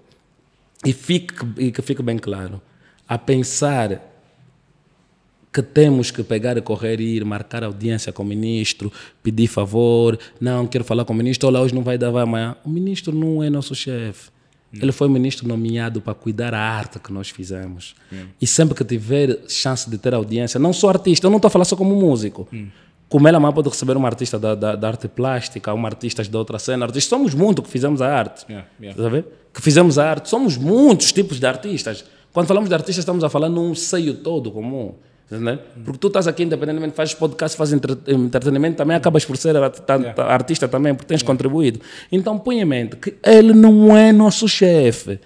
E, fique, e que fique bem claro. A pensar que temos que pegar e correr e ir marcar audiência com o ministro, pedir favor, não quero falar com o ministro, olha, hoje não vai dar, vai amanhã. O ministro não é nosso chefe. Ele foi ministro nomeado para cuidar da arte que nós fizemos. E sempre que tiver chance de ter audiência, não sou artista, eu não estou a falar só como músico como ela é mal pode receber uma artista da, da, da, arte plástica, uma artista da outra cena, artistas, somos muitos que fizemos a arte, yeah, yeah. sabe? Que fizemos a arte, somos muitos tipos de artistas. Quando falamos de artistas, estamos a falar num seio todo comum. Porque tu estás aqui, independentemente, fazes podcast, fazes entretenimento, também acabas por ser artista também, porque tens yeah. contribuído. Então, põe em mente que ele não é nosso chefe,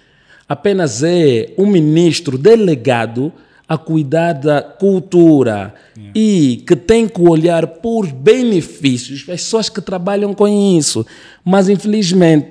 apenas é um ministro delegado a cuidar da cultura é. e que tem que olhar por benefícios, as pessoas que trabalham com isso. Mas, infelizmente,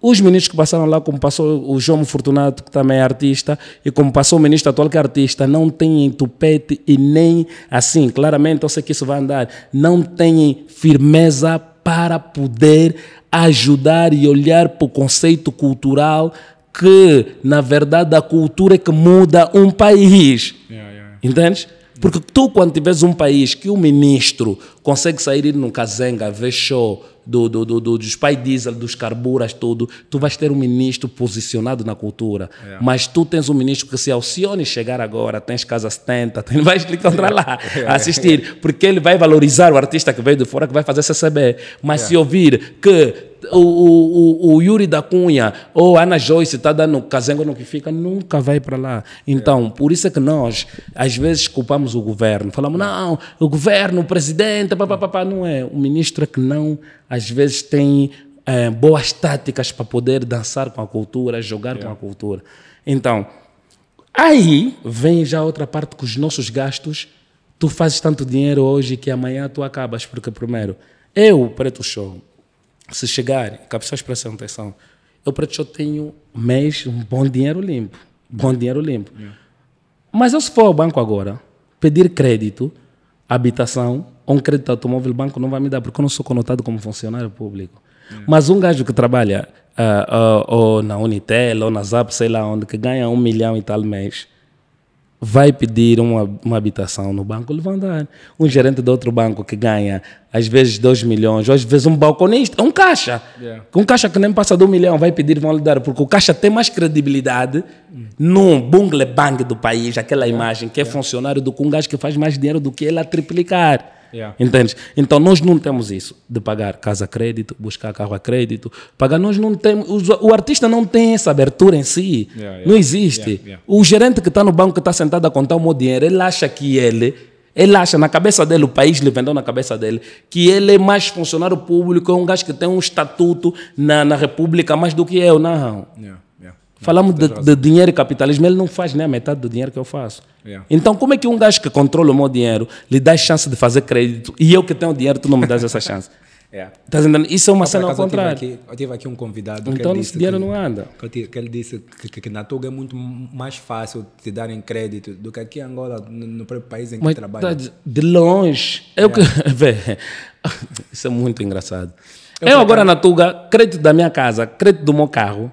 os ministros que passaram lá, como passou o João Fortunato, que também é artista, e como passou o ministro atual, que é artista, não têm tupete e nem assim, claramente eu sei que isso vai andar, não têm firmeza para poder ajudar e olhar para o conceito cultural que, na verdade, a cultura é que muda um país. Yeah, yeah. Entendes? Porque tu, quando tiveres um país que o ministro consegue sair ir no Kazenga, ver show do, do, do, do, dos pais diesel, dos carburas, tudo, tu vais ter um ministro posicionado na cultura. Yeah. Mas tu tens um ministro que, se Alcione chegar agora, tens Casa 70, tens, (laughs) vais te encontrar lá, (laughs) yeah. assistir. Porque ele vai valorizar o artista que veio de fora, que vai fazer CCB. Mas yeah. se ouvir que o, o, o Yuri da Cunha ou Ana Joyce está dando casengo no que fica, nunca vai para lá. Então, é. por isso é que nós, às vezes, culpamos o governo. Falamos, é. não, o governo, o presidente, papapá, não é. O ministro é que não, às vezes, tem é, boas táticas para poder dançar com a cultura, jogar é. com a é. cultura. Então, aí vem já outra parte com os nossos gastos. Tu fazes tanto dinheiro hoje que amanhã tu acabas, porque primeiro, eu, Preto Show, se chegar, cabe só expressar atenção, eu para eu tenho mês um bom dinheiro limpo. Bom dinheiro limpo. Yeah. É. Mas eu se for ao banco agora, pedir crédito, habitação, ou um crédito automóvel, o banco não vai me dar, porque eu não sou conotado como funcionário público. Yeah. É. Mas um gajo que trabalha uh, uh, ou na Unitel, ou na Zap, sei lá onde, que ganha um milhão e tal mês, vai pedir uma, uma habitação no banco, ele vai andar. Um gerente de outro banco que ganha, às vezes, 2 milhões, ou às vezes um balconista, um caixa. Yeah. Um caixa que nem passa de um milhão, vai pedir, vão lhe dar, porque o caixa tem mais credibilidade mm. num bungle bang do país, aquela yeah. imagem, que é yeah. funcionário do que um gajo que faz mais dinheiro do que ele a triplicar. Yeah. Entendes? Então nós não temos isso de pagar casa a crédito, buscar carro a crédito, pagar. Nós não temos. O, artista não tem essa abertura em si. Yeah, yeah, não existe. O gerente que está no banco, que está sentado a contar o meu dinheiro, ele acha que ele. Ele acha na cabeça dele, o país lhe vendeu na cabeça dele, que ele é mais funcionário público, é um gajo que tem um estatuto na, na República mais do que eu. Não. Yeah. Falamos de, de, assim. dinheiro e capitalismo, ele não faz nem a metade do dinheiro que eu faço. Yeah. Então, como é que um gajo que controla o meu dinheiro lhe dá chance de fazer crédito e eu que tenho dinheiro, tu não me dás essa chance? (laughs) yeah. Tá isso é uma ah, cena ao contrário. Eu tive, aqui, eu tive aqui um convidado então, que dinheiro que, não anda. Que, que ele disse que, que, que, na Tuga é muito mais fácil te darem crédito do que aqui em Angola, no, no próprio país em que Mas, tá trabalha. de longe. Eu yeah. que. (laughs) (laughs) isso é muito engraçado. Eu, eu agora na Tuga, crédito da minha casa, crédito do meu carro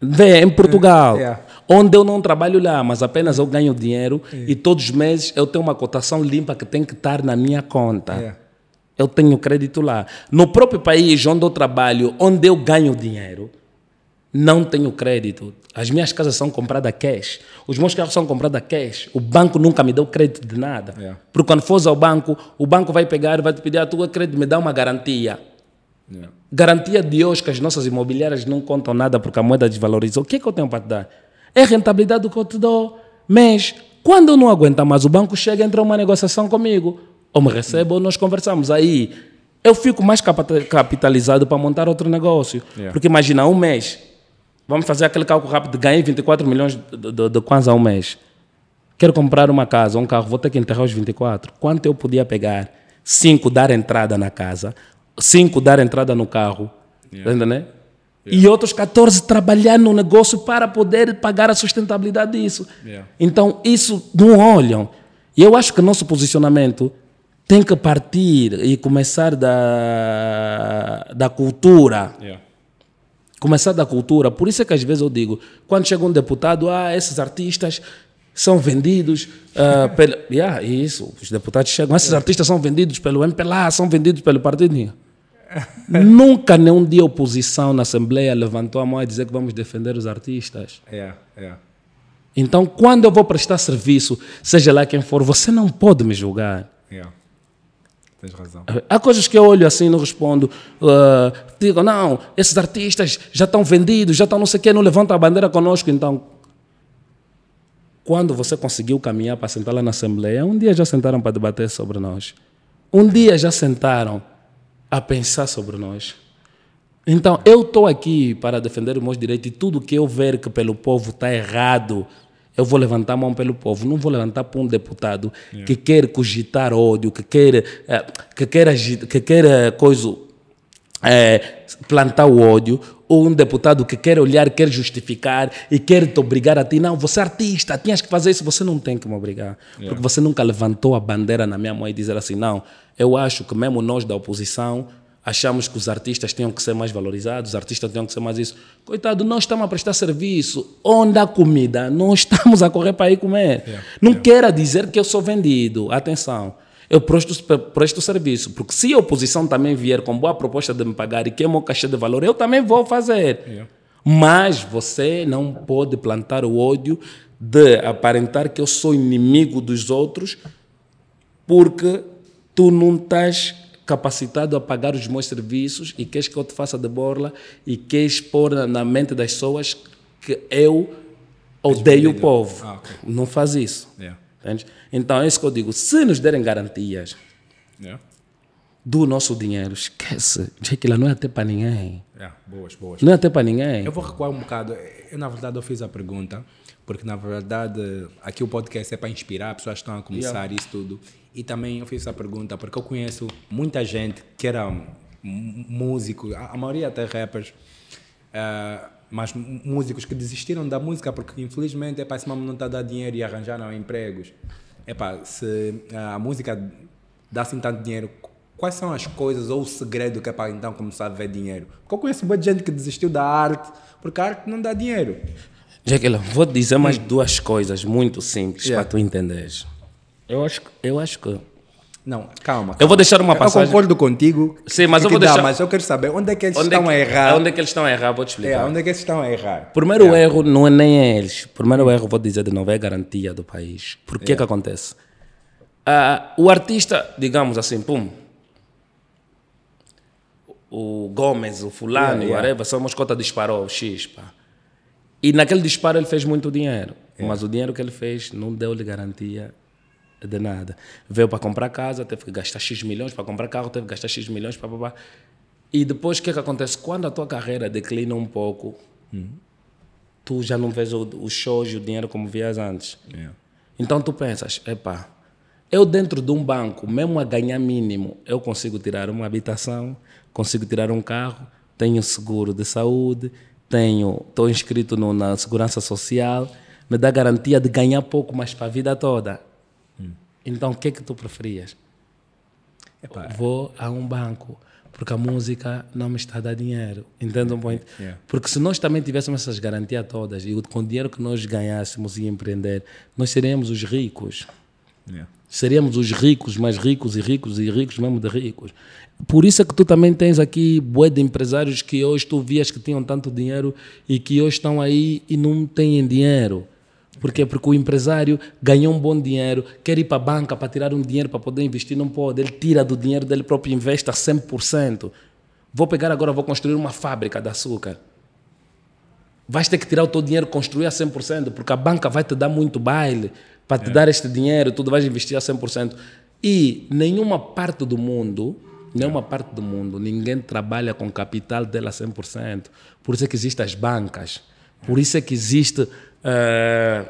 Vê, em Portugal. É, é. Onde eu não trabalho lá, mas apenas eu ganho dinheiro é. e todos os meses eu tenho uma cotação limpa que tem que estar na minha conta. Eu tenho crédito lá. No próprio país onde eu trabalho, onde eu ganho dinheiro, não tenho crédito. As minhas casas são compradas cash. Os meus carros são comprados cash. O banco nunca me deu crédito de nada. Porque quando fores ao banco, o banco vai pegar e vai te pedir a ah, tua crédito, me dá uma garantia. Yeah. É. Garantia de hoje que as nossas imobiliárias não contam nada porque a moeda desvalorizou. O que é que eu tenho para te dar? É rentabilidade do que eu te dou. Mas quando eu não aguento mais, o banco chega e entra uma negociação comigo. Ou me recebe ou nós conversamos. Aí eu fico mais capitalizado para montar outro negócio. Yeah. É. Porque imagina, um mês. Vamos fazer aquele cálculo rápido. Ganhei 24 milhões de, quase a um mês. Quero comprar uma casa, um carro, vou ter que enterrar os 24. Quanto eu podia pegar? 5, dar entrada na casa 5 dar entrada no carro. Yeah. Tá Entende, né? Yeah. E outros 14 trabalhar no negócio para poder pagar a sustentabilidade disso. Yeah. Então, isso não olham. E eu acho que nosso posicionamento tem que partir e começar da, da cultura. Yeah. Começar da cultura. Por isso é que às vezes eu digo, quando chega um deputado, ah, esses artistas são vendidos uh, (laughs) pelo... Yeah, isso, os deputados chegam, esses artistas são vendidos pelo MPLA, são vendidos pelo partidinho. (laughs) Nunca nenhum dia a oposição na Assembleia levantou a mão a dizer que vamos defender os artistas. É, é. Então, quando eu vou prestar serviço, seja lá quem for, você não pode me julgar. É. Tens razão. Há coisas que eu olho assim e não respondo. Uh, digo, não, esses artistas já estão vendidos, já estão não sei o quê, não levantam a bandeira conosco. Então, quando você conseguiu caminhar para sentar lá na Assembleia, um dia já sentaram para debater sobre nós. Um dia já sentaram a pensar sobre nós. Então, eu estou aqui para defender os meus direitos e tudo que eu ver que pelo povo está errado, eu vou levantar a mão pelo povo. Não vou levantar para um deputado yeah. É. que quer cogitar ódio, que quer, eh, que quer, que quer eh, coisa é, plantar o ódio, ou um deputado que quer olhar, quer justificar e quer te obrigar a ti. Não, você é artista, tinhas que fazer isso. Você não tem que me obrigar. Yeah. É. Porque você nunca levantou a bandeira na minha mão e dizer assim, não, eu acho que mesmo nós da oposição achamos que os artistas tinham que ser mais valorizados, os artistas tinham que ser mais isso. Coitado, nós estamos a prestar serviço, onde há comida, nós (laughs) estamos a correr para ir comer. Yeah. É, não yeah. É. queira dizer que eu sou vendido. Atenção eu presto, presto serviço. Porque se a oposição também vier com boa proposta de me pagar e queima o caixa de valor, eu também vou fazer. Yeah. Mas você não pode plantar o ódio de aparentar que eu sou inimigo dos outros porque tu não estás capacitado a pagar os meus serviços e queres que eu te faça de borla e queres pôr na mente das pessoas que eu odeio o povo. Ah, okay. Não faz isso. Yeah. Então é isso que eu digo: se nos derem garantias yeah. do nosso dinheiro, esquece. que lá não é até para ninguém. Yeah, boas, boas. Não é até para ninguém. Eu vou recuar um bocado. Eu, na verdade, eu fiz a pergunta porque na verdade aqui o podcast é para inspirar, pessoas que estão a começar yeah. isso tudo. E também eu fiz a pergunta porque eu conheço muita gente que era músico, a, maioria até rappers. Uh, mas músicos que desistiram da música porque infelizmente para esse mamão não está a dar dinheiro e arranjaram empregos. para se ah, a música dá assim tanto dinheiro, quais são as coisas ou o segredo que é para então começar a ver dinheiro? Porque eu conheço muita gente que desistiu da arte porque a arte não dá dinheiro. Jaqueline, vou dizer mais hum. duas coisas muito simples yeah. para tu entenderes. Eu acho, eu acho que não, calma, calma. Eu vou deixar uma passagem. Eu concordo contigo. Sim, mas eu vou deixar. Dá, mas eu quero saber onde é que eles onde é estão é que, a errar. É, onde é que eles estão a errar? Vou te é, explicar. É, onde é que eles estão a errar? Primeiro é. erro não é nem eles. Primeiro erro, vou dizer de novo, é garantia do país. Por que é. que acontece? Uh, o artista, digamos assim, pum. O Gomes, o Fulano, o Areva, só uma escota disparou, X, pá. E naquele disparo ele fez muito dinheiro. Mas o dinheiro que ele fez não deu-lhe garantia de nada. Veio para comprar casa, teve que gastar X milhões para comprar carro, teve que gastar X milhões para. E depois o que, é que acontece? Quando a tua carreira declina um pouco, uhum. tu já não vês os shows e o dinheiro como vias antes. Yeah. É. Então tu pensas, epá, eu dentro de um banco, mesmo a ganhar mínimo, eu consigo tirar uma habitação, consigo tirar um carro, tenho seguro de saúde, tenho, estou inscrito no, na segurança social, me dá garantia de ganhar pouco, mas para a vida toda. Então, o que é que tu preferias? Epá. Vou a um banco, porque a música não me está a dar dinheiro. Entende um bem? Porque se nós também tivéssemos essas garantias todas e com o dinheiro que nós ganhássemos e empreender, nós seríamos os ricos. Yeah. Seríamos os ricos, mais ricos e ricos e ricos mesmo de ricos. Por isso é que tu também tens aqui boé de empresários que hoje tu vias que tinham tanto dinheiro e que hoje estão aí e não têm dinheiro porque Porque o empresário ganhou um bom dinheiro, quer ir para a banca para tirar um dinheiro para poder investir, não pode. Ele tira do dinheiro dele próprio e investe a 100%. Vou pegar agora, vou construir uma fábrica de açúcar. Vais ter que tirar o teu dinheiro construir a 100%, porque a banca vai te dar muito baile para te é. dar este dinheiro, tu vais investir a 100%. E nenhuma parte do mundo, nenhuma parte do mundo, ninguém trabalha com capital dela 100%. Por isso é que existem as bancas. Por isso é que existe uh,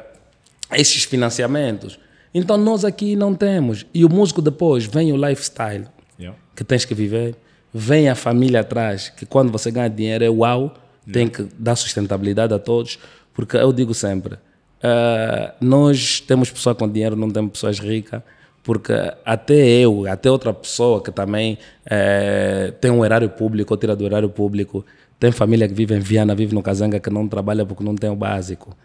esses financiamentos. Então nós aqui não temos. E o músico depois vem o lifestyle yeah. que tens que viver, vem a família atrás, que quando você ganha dinheiro é uau, yeah. tem que dar sustentabilidade a todos, porque eu digo sempre, uh, nós temos pessoas com dinheiro, não temos pessoas ricas, porque até eu, até outra pessoa que também eh, tem um erário público, ou tira do erário público, tem família que vive em Viana, vive no Casanga, que não trabalha porque não tem o básico.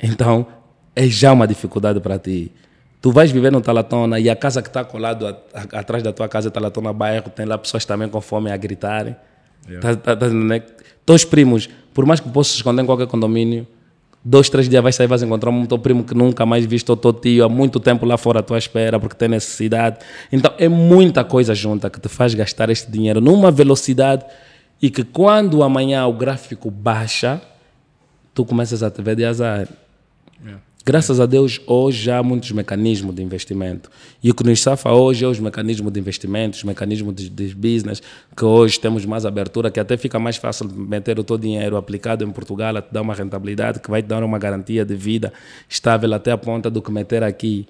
É. Então, é já uma dificuldade para ti. Tu vais viver no Talatona e a casa que está colado a, a, atrás da tua casa, é Talatona Bairro, tem lá pessoas também com fome a gritarem. É. Tá, tá, tá, né? Teus primos, por mais que possas se esconder em qualquer condomínio, dois, três dias vais sair, vais encontrar um teu primo que nunca mais viste, ou teu tio há muito tempo lá fora à tua espera, porque tem necessidade. Então, é muita coisa junta que te faz gastar este dinheiro numa velocidade e que quando amanhã o gráfico baixa, tu começas a te ver de azar. Yeah. É. Graças a Deus, hoje há muitos mecanismos de investimento. E o que nos safa hoje é os mecanismos de investimento, os mecanismos de, de business, que hoje temos mais abertura, que até fica mais fácil meter o teu dinheiro aplicado em Portugal, a te dar uma rentabilidade, que vai te dar uma garantia de vida estável até a ponta do que meter aqui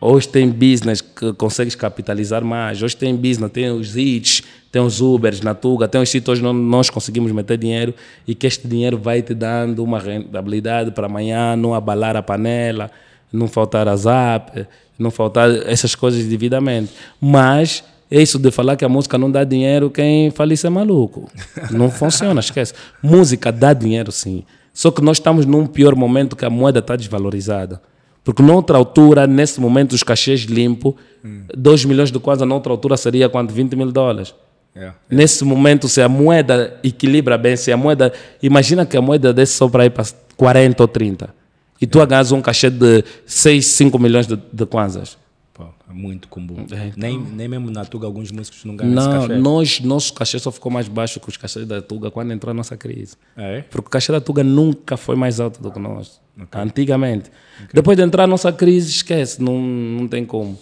Hoje tem business que consegues capitalizar mais. Hoje tem business, tem os hits, tem os Ubers na Tuga, tem os sítios onde nós conseguimos meter dinheiro e que este dinheiro vai te dando uma rentabilidade para amanhã não abalar a panela, não faltar a zap, não faltar essas coisas devidamente. Mas é isso de falar que a música não dá dinheiro, quem fala isso é maluco. Não funciona, esquece. Música dá dinheiro sim. Só que nós estamos num pior momento que a moeda está desvalorizada. Porque noutra altura, nesse momento, os cachês limpos, hum. 2 milhões de kwanza noutra altura seria quanto? 20 mil dólares. Yeah, é, yeah. É. Nesse momento, se a moeda equilibra bem, se a moeda. Imagina que a moeda desse só para ir para 40 ou 30. E tu yeah. É. um cachê de 6, 5 milhões de, de kwanzas muito comum. É, então... nem, nem mesmo na Tuga alguns músicos não ganham não, cachê. Nós, nosso cachê só ficou mais baixo que os cachês da Tuga quando entrou a nossa crise. Ah, é? Porque o cachê da Tuga nunca foi mais alto do que nós, okay. antigamente. Okay. Depois de entrar a nossa crise, esquece, não, não tem como.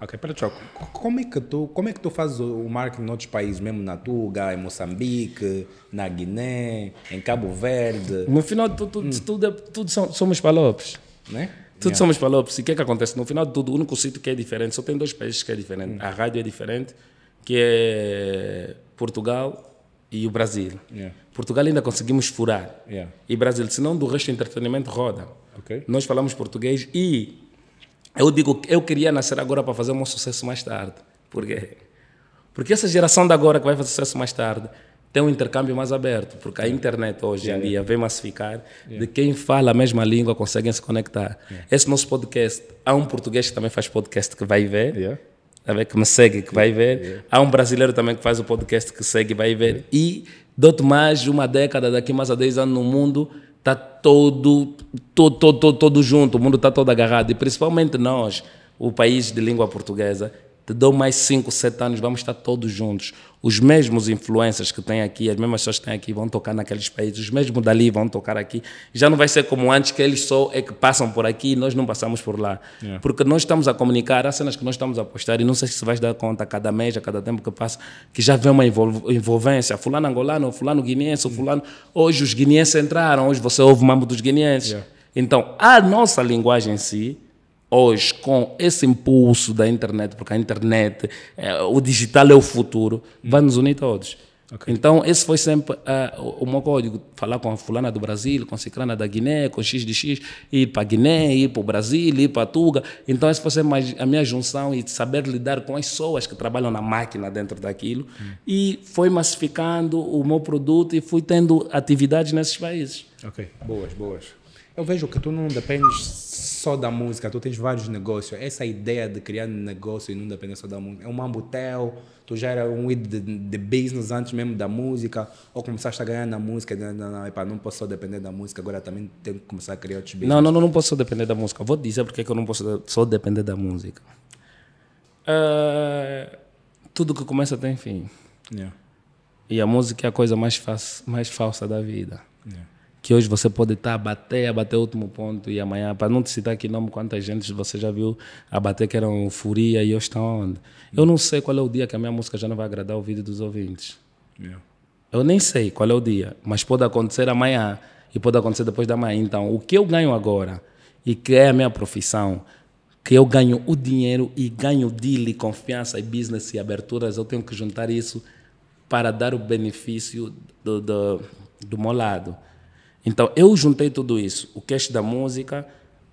Ok, pera Choco, como é que tu, como é que tu fazes o marketing em outros países, mesmo na Tuga, em Moçambique, na Guiné, em Cabo Verde? No final, tudo, tudo, hum. tudo, é, tudo somos palopes. Né? Tudo yeah. É. somos palopes. E o que é que acontece? No final de tudo, o único sítio que é diferente, só tem dois países que é diferente. A rádio é diferente, que é Portugal e o Brasil. Yeah. É. Portugal ainda conseguimos furar. Yeah. É. E Brasil, senão do resto do entretenimento roda. Okay. Nós falamos português e eu digo que eu queria nascer agora para fazer um sucesso mais tarde. Por quê? Porque essa geração da agora que vai fazer sucesso mais tarde tem um intercâmbio mais aberto, porque a é. internet hoje yeah, em yeah. É. dia vem massificar, yeah. de é. quem fala a mesma língua conseguem se conectar. Esse nosso podcast, há um português que também faz podcast que vai ver, yeah. Tá que me segue, que vai ver, há um brasileiro também que faz o podcast que segue, vai ver, e dou-te mais uma década, daqui mais a 10 anos no mundo, está todo, todo, todo, todo, todo junto, o mundo está todo agarrado, e principalmente nós, o país de língua portuguesa, te dou mais 5, 7 anos, vamos estar todos juntos. Os mesmos influências que têm aqui, as mesmas pessoas que têm aqui vão tocar naqueles países, os mesmos dali vão tocar aqui. Já não vai ser como antes, que eles só é que passam por aqui e nós não passamos por lá. Yeah. Porque nós estamos a comunicar, há cenas que nós estamos a postar e não sei se vais dar conta a cada mês, a cada tempo que passa, que já vem uma envolvência. Fulano angolano, fulano guineense, fulano... Hoje os guineenses entraram, hoje você ouve o mambo dos guineenses. Yeah. Então, a nossa linguagem em si hoje com esse impulso da internet, porque a internet, eh, o digital é o futuro, vai nos unir todos. Okay. Então, esse foi sempre uh, o, o meu código: falar com a fulana do Brasil, com a ciclana da Guiné, com X de X, ir para Guiné, ir para o Brasil, ir para Tuga. Então, essa foi sempre a minha junção e saber lidar com as pessoas que trabalham na máquina dentro daquilo. Hum. E foi massificando o meu produto e fui tendo atividades nesses países. Ok, boas, boas. Eu vejo que tu não dependes só da música, tu tens vários negócios. Essa ideia de criar negócio e não depender só da música. É um mambotel, tu já era um de, de business antes mesmo da música, ou começaste a ganhar na música. Não, não, não, epa, não posso só depender da música, agora também tenho que começar a criar outros business. Não, não, não, não posso só depender da música. Vou dizer porque é que eu não posso só depender da música. Uh, tudo que começa tem fim. Yeah. E a música é a coisa mais, mais falsa da vida. Yeah que hoje você pode estar tá a bater, a bater o último ponto e amanhã, para não te citar aqui nome, quantas gente você já viu a bater que eram furia e hoje estão tá onde? Eu não sei qual é o dia que a minha música já não vai agradar o vídeo dos ouvintes. Yeah. Eu nem sei qual é o dia, mas pode acontecer amanhã e pode acontecer depois da manhã. Então, o que eu ganho agora e que é a minha profissão, que eu ganho o dinheiro e ganho deal e confiança e business e aberturas, eu tenho que juntar isso para dar o benefício do, do, do meu lado. Então eu juntei tudo isso, o cast da música,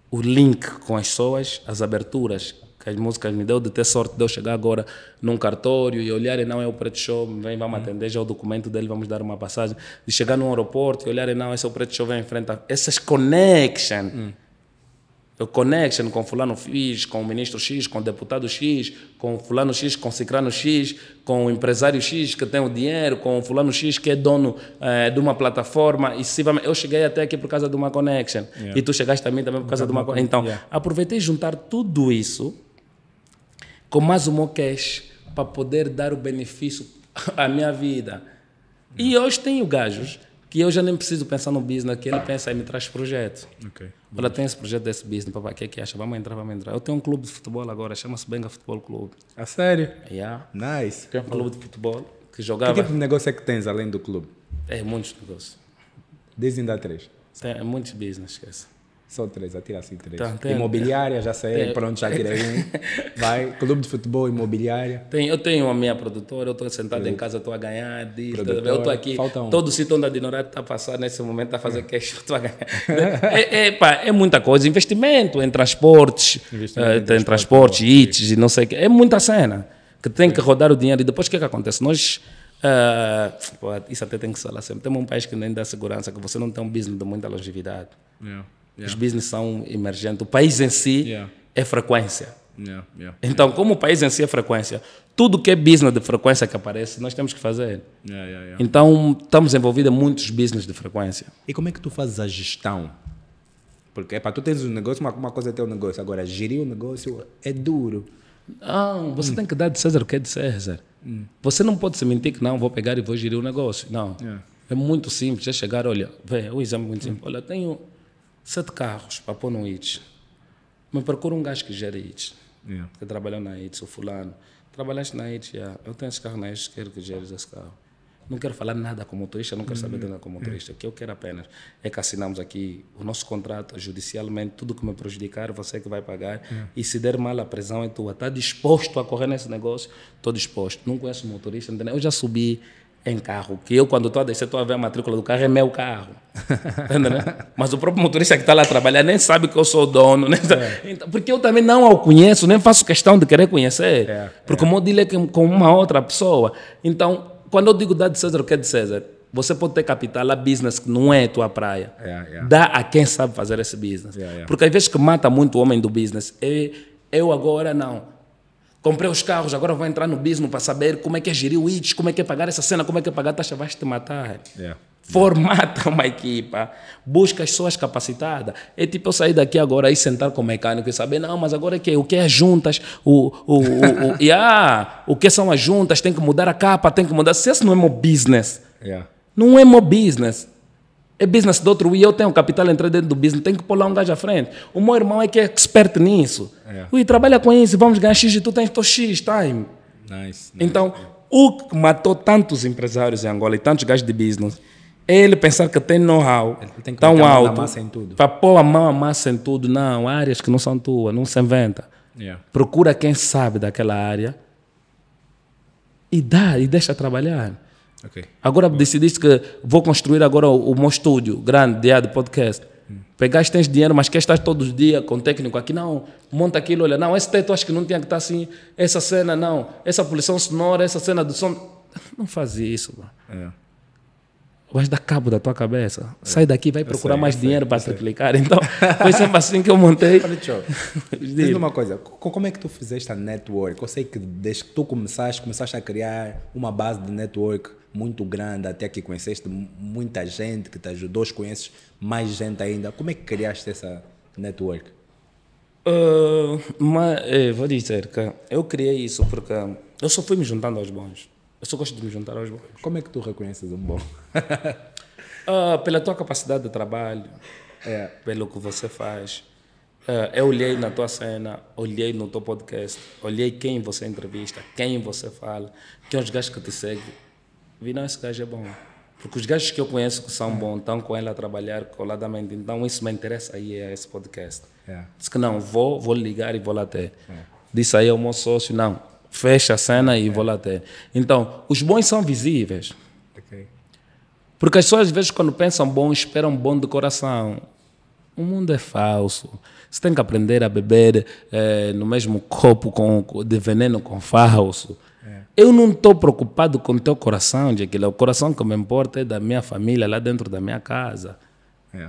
o link com as pessoas, as aberturas que as músicas me deu, de ter sorte de eu chegar agora num cartório e olhar e não é o preto show, vem, vamos uhum. atender já o documento dele, vamos dar uma passagem. De chegar num aeroporto e olhar e não, esse é o preto show, vem enfrenta. frente. A... Essas connections. Uhum connection com fulano X, com o ministro X, com o deputado X, com fulano X, com cicrano X, com o empresário X que tem o dinheiro, com o fulano X que é dono eh, de uma plataforma. E se, eu cheguei até aqui por causa de uma connection. Yeah. E tu chegaste também, também por causa de uma connection. Então, yeah. aproveitei juntar tudo isso com mais um cash para poder dar o benefício à minha vida. Yeah. E hoje tenho gajos que eu já nem preciso pensar no business, que ele pensa e me traz projeto. Okay. Ela tem esse projeto desse business, né, papai, o que é que acha? Vamos entrar, vamos entrar. Eu tenho um clube de futebol agora, chama-se Benga Futebol Clube. A ah, sério? Yeah. Nice. Que é um clube de futebol que jogava... Que tipo de negócio é que tens além do clube? É, muitos negócios. Dizem ainda três. Tem, é muitos business, esquece. São três, atira assim três. Tá, tem, imobiliária, já sei, tem, é. pronto, já tirei um. (laughs) Vai, clube de futebol, imobiliária. Tem, eu tenho a minha produtora, eu estou sentado em casa, estou a ganhar disto, tá, eu estou aqui. Falta um. Todo o sítio onde a Dinorato está passando nesse momento, está a fazer é. queixo, estou a ganhar. (laughs) é, é, pá, é muita coisa, investimento em transportes, investimento eh, em, transportes, transporte, ITs e não sei o quê. É muita cena que tem Sim. que rodar o dinheiro e depois o que, é que acontece? Nós. Uh, pô, isso até tem que falar sempre. Temos um país que nem dá segurança, que você não tem um business de muita longevidade. Yeah. É. Yeah. Os business são emergentes. O país em si yeah. é frequência. Yeah, yeah, então, yeah. como o país em si é frequência, tudo que é business de frequência que aparece, nós temos que fazer. Então, estamos envolvidos em muitos business de frequência. E como é que tu fazes a gestão? Porque, para tu tens um negócio, uma, uma coisa é um negócio. Agora, gerir o negócio é duro. Não, você hum. tem que dar de César o que é de César. Hum. Você não pode se mentir que não, vou pegar e vou gerir o negócio. Não. É muito simples. É chegar, olha, vê, um exemplo é muito hum. simples. Olha, tenho sete carros para pôr no ITS. Me procura um gajo que gera ITS, yeah. que trabalhou na ITS, o fulano. Trabalhaste na ITS, yeah. eu tenho esse carro na ITS, quero que geres esse carro. Não quero falar nada com motorista, não quero saber uhum. nada com uhum. motorista. O que eu quero apenas é que assinamos aqui o nosso contrato judicialmente, tudo que me prejudicar, você que vai pagar. E se der mal a prisão é tua. Está disposto a correr nesse negócio? Estou disposto. Não conheço motorista, entendeu? Eu já subi em carro, que eu, quando estou a descer, estou a ver a matrícula do carro, é meu carro. (laughs) Né? Mas o próprio motorista que está lá trabalhando nem sabe que eu sou dono. Nem né? é. Então, porque eu também não o conheço, nem faço questão de querer conhecer. É, é. porque é. o meu é com uma outra pessoa. Então, quando eu digo dar de César, o que é de César? Você pode ter capital a business que não é tua praia. É, é. Dá a quem sabe fazer esse business. Porque às vezes que mata muito o homem do business eu agora não Comprei os carros, agora vou entrar no business para saber como é que é gerir o ITS, como é que é pagar essa cena, como é que é pagar a taxa, vais te matar. Yeah. É. É. Formata uma equipa, busca as pessoas capacitadas. É tipo eu sair daqui agora e sentar com o mecânico e saber, não, mas agora é que, o que é juntas, o, o, o, o, yeah, (laughs) o que são as juntas, tem que mudar a capa, tem que mudar. Se esse não é meu business, yeah. É. não é meu business. É business do outro e eu tenho capital entrar dentro do business, tenho que pôr lá um gajo à frente. O meu irmão é que é expert nisso. É. Ui, trabalha com isso, vamos ganhar X e tu tens teu X time. Tá? Nice, nice. Então, o que matou tantos empresários em Angola e tantos gajos de business é ele pensar que tem know-how tão tá alto para pôr a mão à massa em tudo. Não, áreas que não são tuas, não se inventa. Yeah. Procura quem sabe daquela área e dá, e deixa trabalhar. Okay. Agora Boa. decidiste que vou construir agora o, o meu estúdio grande de podcast. Hum. Pegaste, tens dinheiro, mas queres estar todos os dias com técnico aqui? Não, monta aquilo, olha, não, esse teto acho que não tinha que estar assim, essa cena não, essa poluição sonora, essa cena do som. (laughs) Não fazia isso, mano. É vais dar cabo da tua cabeça. É. Sai daqui, vai procurar sei, mais dinheiro para triplicar. Então, foi sempre assim que eu montei. Olha, (laughs) Diz uma coisa, como é que tu fizeste a network? Eu sei que desde que tu começaste, começaste a criar uma base de network muito grande, até que conheceste muita gente que te ajudou, conheces mais gente ainda. Como é que criaste essa network? Uh, mas, é, vou dizer que eu criei isso porque eu só fui me juntando aos bons. Eu só gosto de me juntar aos bons. Como é que tu reconheces um bom? uh, (laughs) pela tua capacidade de trabalho, é. pelo que você faz. Uh, eu olhei na tua cena, olhei no teu podcast, olhei quem você entrevista, quem você fala, quem os gajos que te seguem Vi, não, esse gajo é bom. Porque os gajos que eu conheço que são é. bons estão com ele a trabalhar coladamente. Então, isso me interessa aí, é esse podcast. É. Diz que não, vou, vou ligar e vou lá ter. É. Disse aí ao meu sócio, não, fecha a cena e é. vou lá ter. Então, os bons são visíveis. Okay. Porque as pessoas, às vezes, quando pensam bom, esperam bom de coração. O mundo é falso. Você tem que aprender a beber é, no mesmo copo com, de veneno com falso. Eu não estou preocupado com o teu coração, Jequila. O coração que me importa é da minha família, lá dentro da minha casa. É.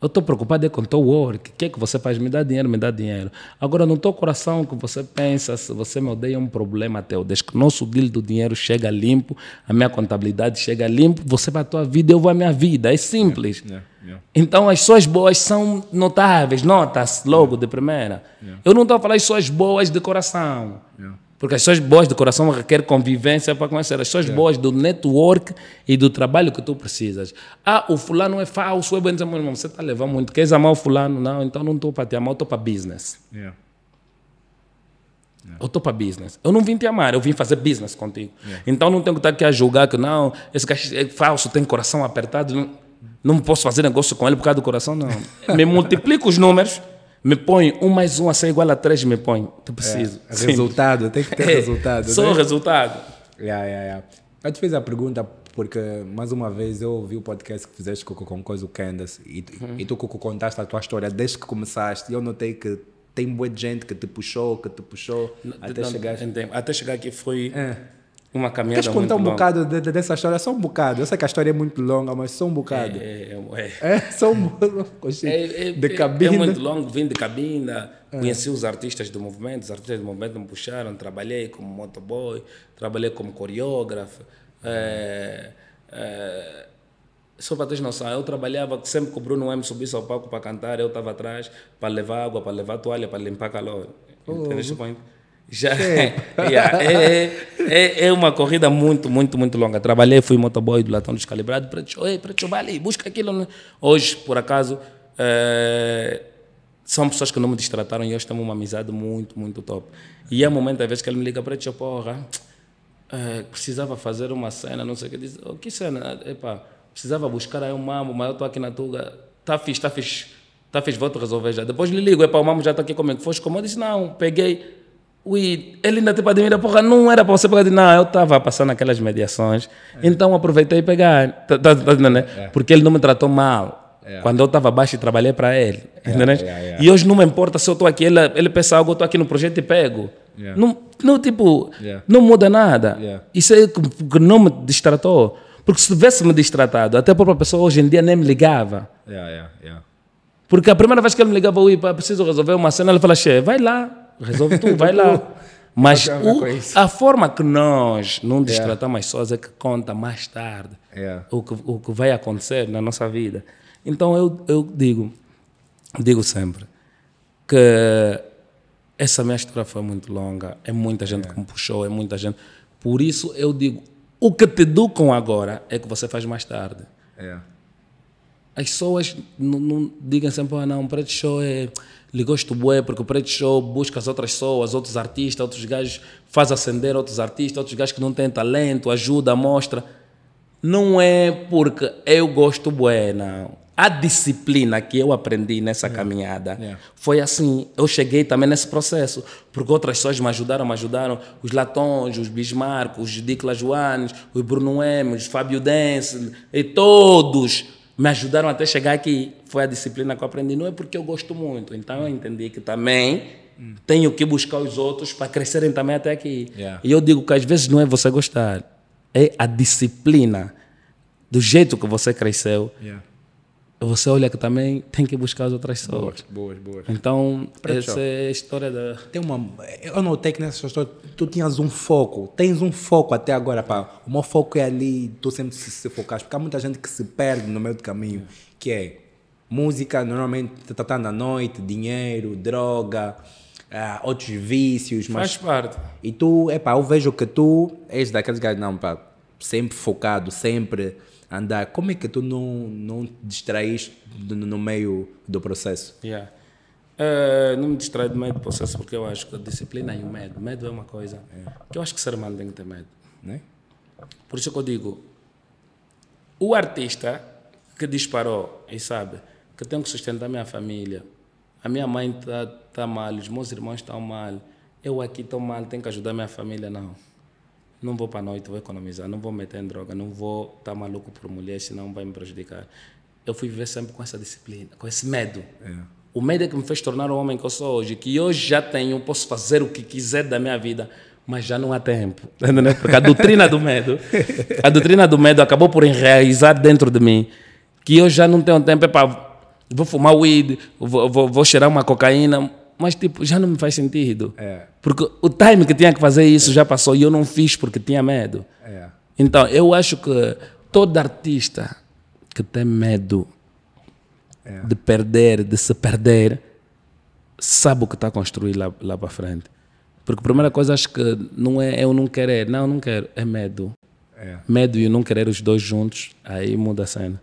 Eu estou preocupado é com o teu work. O que é que você faz? Me dá dinheiro, me dá dinheiro. Agora, no teu coração, que você pensa, se você me odeia, é um problema teu. Desde que o nosso deal do dinheiro chega limpo, a minha contabilidade chega limpo, você vai à tua vida, eu vou à minha vida. É simples. É, é, é. Então, as suas boas são notáveis. Nota-se logo de primeira. Eu não estou a falar as suas boas de coração. Porque as pessoas boas do coração requerem convivência para conhecer. As pessoas é. boas do network e do trabalho que tu precisas. Ah, o fulano é falso, é bom. Meu irmão, você está levando muito. Queres amar o fulano? Não, então não estou para te amar, estou para business. É. Eu estou para business. Eu não vim te amar, eu vim fazer business contigo. É. Então não tenho que estar aqui a julgar que não, esse cara é falso, tem coração apertado. Não, não posso fazer negócio com ele por causa do coração, não. (laughs) Me multiplico os números me põe um mais um a ser igual a três, me põe. Tu é, preciso. É, resultado, tem que ter (laughs) é, resultado. Só né? resultado. Yeah, yeah, yeah. Eu te fiz a pergunta porque, mais uma vez, eu ouvi o podcast que fizeste com, com coisa, o Candace, e, uhum. e tu contaste a tua história desde que começaste, e eu notei que tem boa gente que te puxou, que te puxou, não, até não, chegar... Até chegar aqui foi... É. Uma caminhada Queres contar um bocado de, de, dessa história? Só um bocado. Eu sei que a história é muito longa, mas só um bocado. É, é, é. é, é? só um é, é, de é, cabina. É, muito longo, vim de cabina, conheci os artistas do movimento, os artistas do movimento me puxaram, trabalhei como motoboy, trabalhei como coreógrafo. só para não noção, eu trabalhava sempre que o Bruno M subisse ao palco para cantar, eu estava atrás para levar água, para levar toalha, para limpar calor. Oh. Entendeu? Já yeah, é é, é, é, é, uma corrida muito, muito, muito longa. Trabalhei, fui motoboy do Latão Descalibrado. para te Preto, vai ali, busca aquilo. Hoje, por acaso, é, são pessoas que não me distrataram e hoje temos uma amizade muito, muito top. E é o momento, às vezes, que ele me liga, para Preto, oh, porra, é, precisava fazer uma cena, não sei o que. Diz, oh, que cena? Epa, precisava buscar aí um mambo, mas eu estou aqui na Tuga. Tá fixe, tá fixe. Tá fixe, vou te resolver já. Depois lhe ligo, epa, o mambo já está aqui comigo. Foste como? Eu disse, não, peguei Ui, ele ainda tipo admira, porra, não era para você pegar de não, eu estava passando aquelas mediações, é. então aproveitei e pegar. Tá, tá, tá, né? é. Porque ele não me tratou mal. É. Quando eu estava baixo e trabalhei para ele. É, é, é. E hoje não me importa se eu estou aqui, ele, ele pensa algo, eu estou aqui no projeto e pego. Não, não, tipo, não muda nada. Isso é que não me distratou. Porque se tivesse me distratado, até a própria pessoa hoje em dia nem me ligava. Porque a primeira vez que ele me ligava, eu preciso resolver uma cena, ele fala, che, vai lá, Resolve tu, (laughs) vai lá. Mas o, a forma que nós não é. destratamos as pessoas é que conta mais tarde yeah. É. o, que, o que vai acontecer na nossa vida. Então eu, eu digo, digo sempre que essa minha história foi muito longa, é muita gente yeah. É. que me puxou, é muita gente. Por isso eu digo, o que te educam agora é que você faz mais tarde. Yeah as pessoas não, não digam sempre, ah, não, Preto Show é, lhe gosto bué, porque o Preto Show busca as outras pessoas, outros artistas, outros gajos, faz acender outros artistas, outros gajos que não têm talento, ajuda, mostra. Não é porque eu gosto bué, não. A disciplina que eu aprendi nessa yeah. É. caminhada yeah. É. foi assim. Eu cheguei também nesse processo, porque outras pessoas me ajudaram, me ajudaram. Os Latons, os Bismarck, os Dicla Joanes, os Bruno M, os Fábio Dense, e todos me ajudaram até chegar aqui. Foi a disciplina que eu aprendi. Não é porque eu gosto muito. Então eu entendi que também hum. tenho que buscar os outros para crescerem também até aqui. Yeah. E eu digo que às vezes não é você gostar, é a disciplina do jeito que você cresceu. Yeah. É você olha que também tem que buscar as outras pessoas. Boas, boas, boas. Então, Pronto, essa é a história da. Tem uma. Eu notei que nessa história tu tinhas um foco. Tens um foco até agora, pá. O meu foco é ali, tu sempre se, se focaste, porque há muita gente que se perde no meio do caminho, é. que é música, normalmente tá tratando à noite, dinheiro, droga. Uh, outros vícios, mas. Faz parte. E tu, é pá, eu vejo que tu és daqueles gajos, não, pá, sempre focado, sempre andar, como é que tu não, não te distraís no, meio do processo? Yeah. Uh, não me distrai do meio do processo porque eu acho que a disciplina e o medo. Medo é uma coisa que eu acho que o ser humano tem que ter medo. Né? Por isso é que eu digo: o artista que disparou e sabe que tenho que sustentar a minha família, a minha mãe está tá mal, os meus irmãos estão mal, eu aqui estou mal, tenho que ajudar a minha família, não não vou para a noite, vou economizar, não vou meter em droga, não vou estar tá maluco por mulher, senão vai me prejudicar. Eu fui viver sempre com essa disciplina, com esse medo. É. O medo é que me fez tornar o homem que eu sou hoje, que hoje já tenho, posso fazer o que quiser da minha vida, mas já não há tempo. (laughs) Né? Porque a doutrina do medo, a doutrina do medo acabou por enraizar dentro de mim, que eu já não tenho tempo é para vou fumar weed, vou, vou, vou cheirar uma cocaína, mas tipo, já não me faz sentido. É. Porque o time que tinha que fazer isso é. já passou e eu não fiz porque tinha medo. É. Então, eu acho que todo artista que tem medo é. de perder, de se perder, sabe o que está a construir lá, lá para frente. Porque a primeira coisa acho que não é eu é não querer, não, não quero, é medo. É. Medo e eu não querer os dois juntos, aí muda a cena.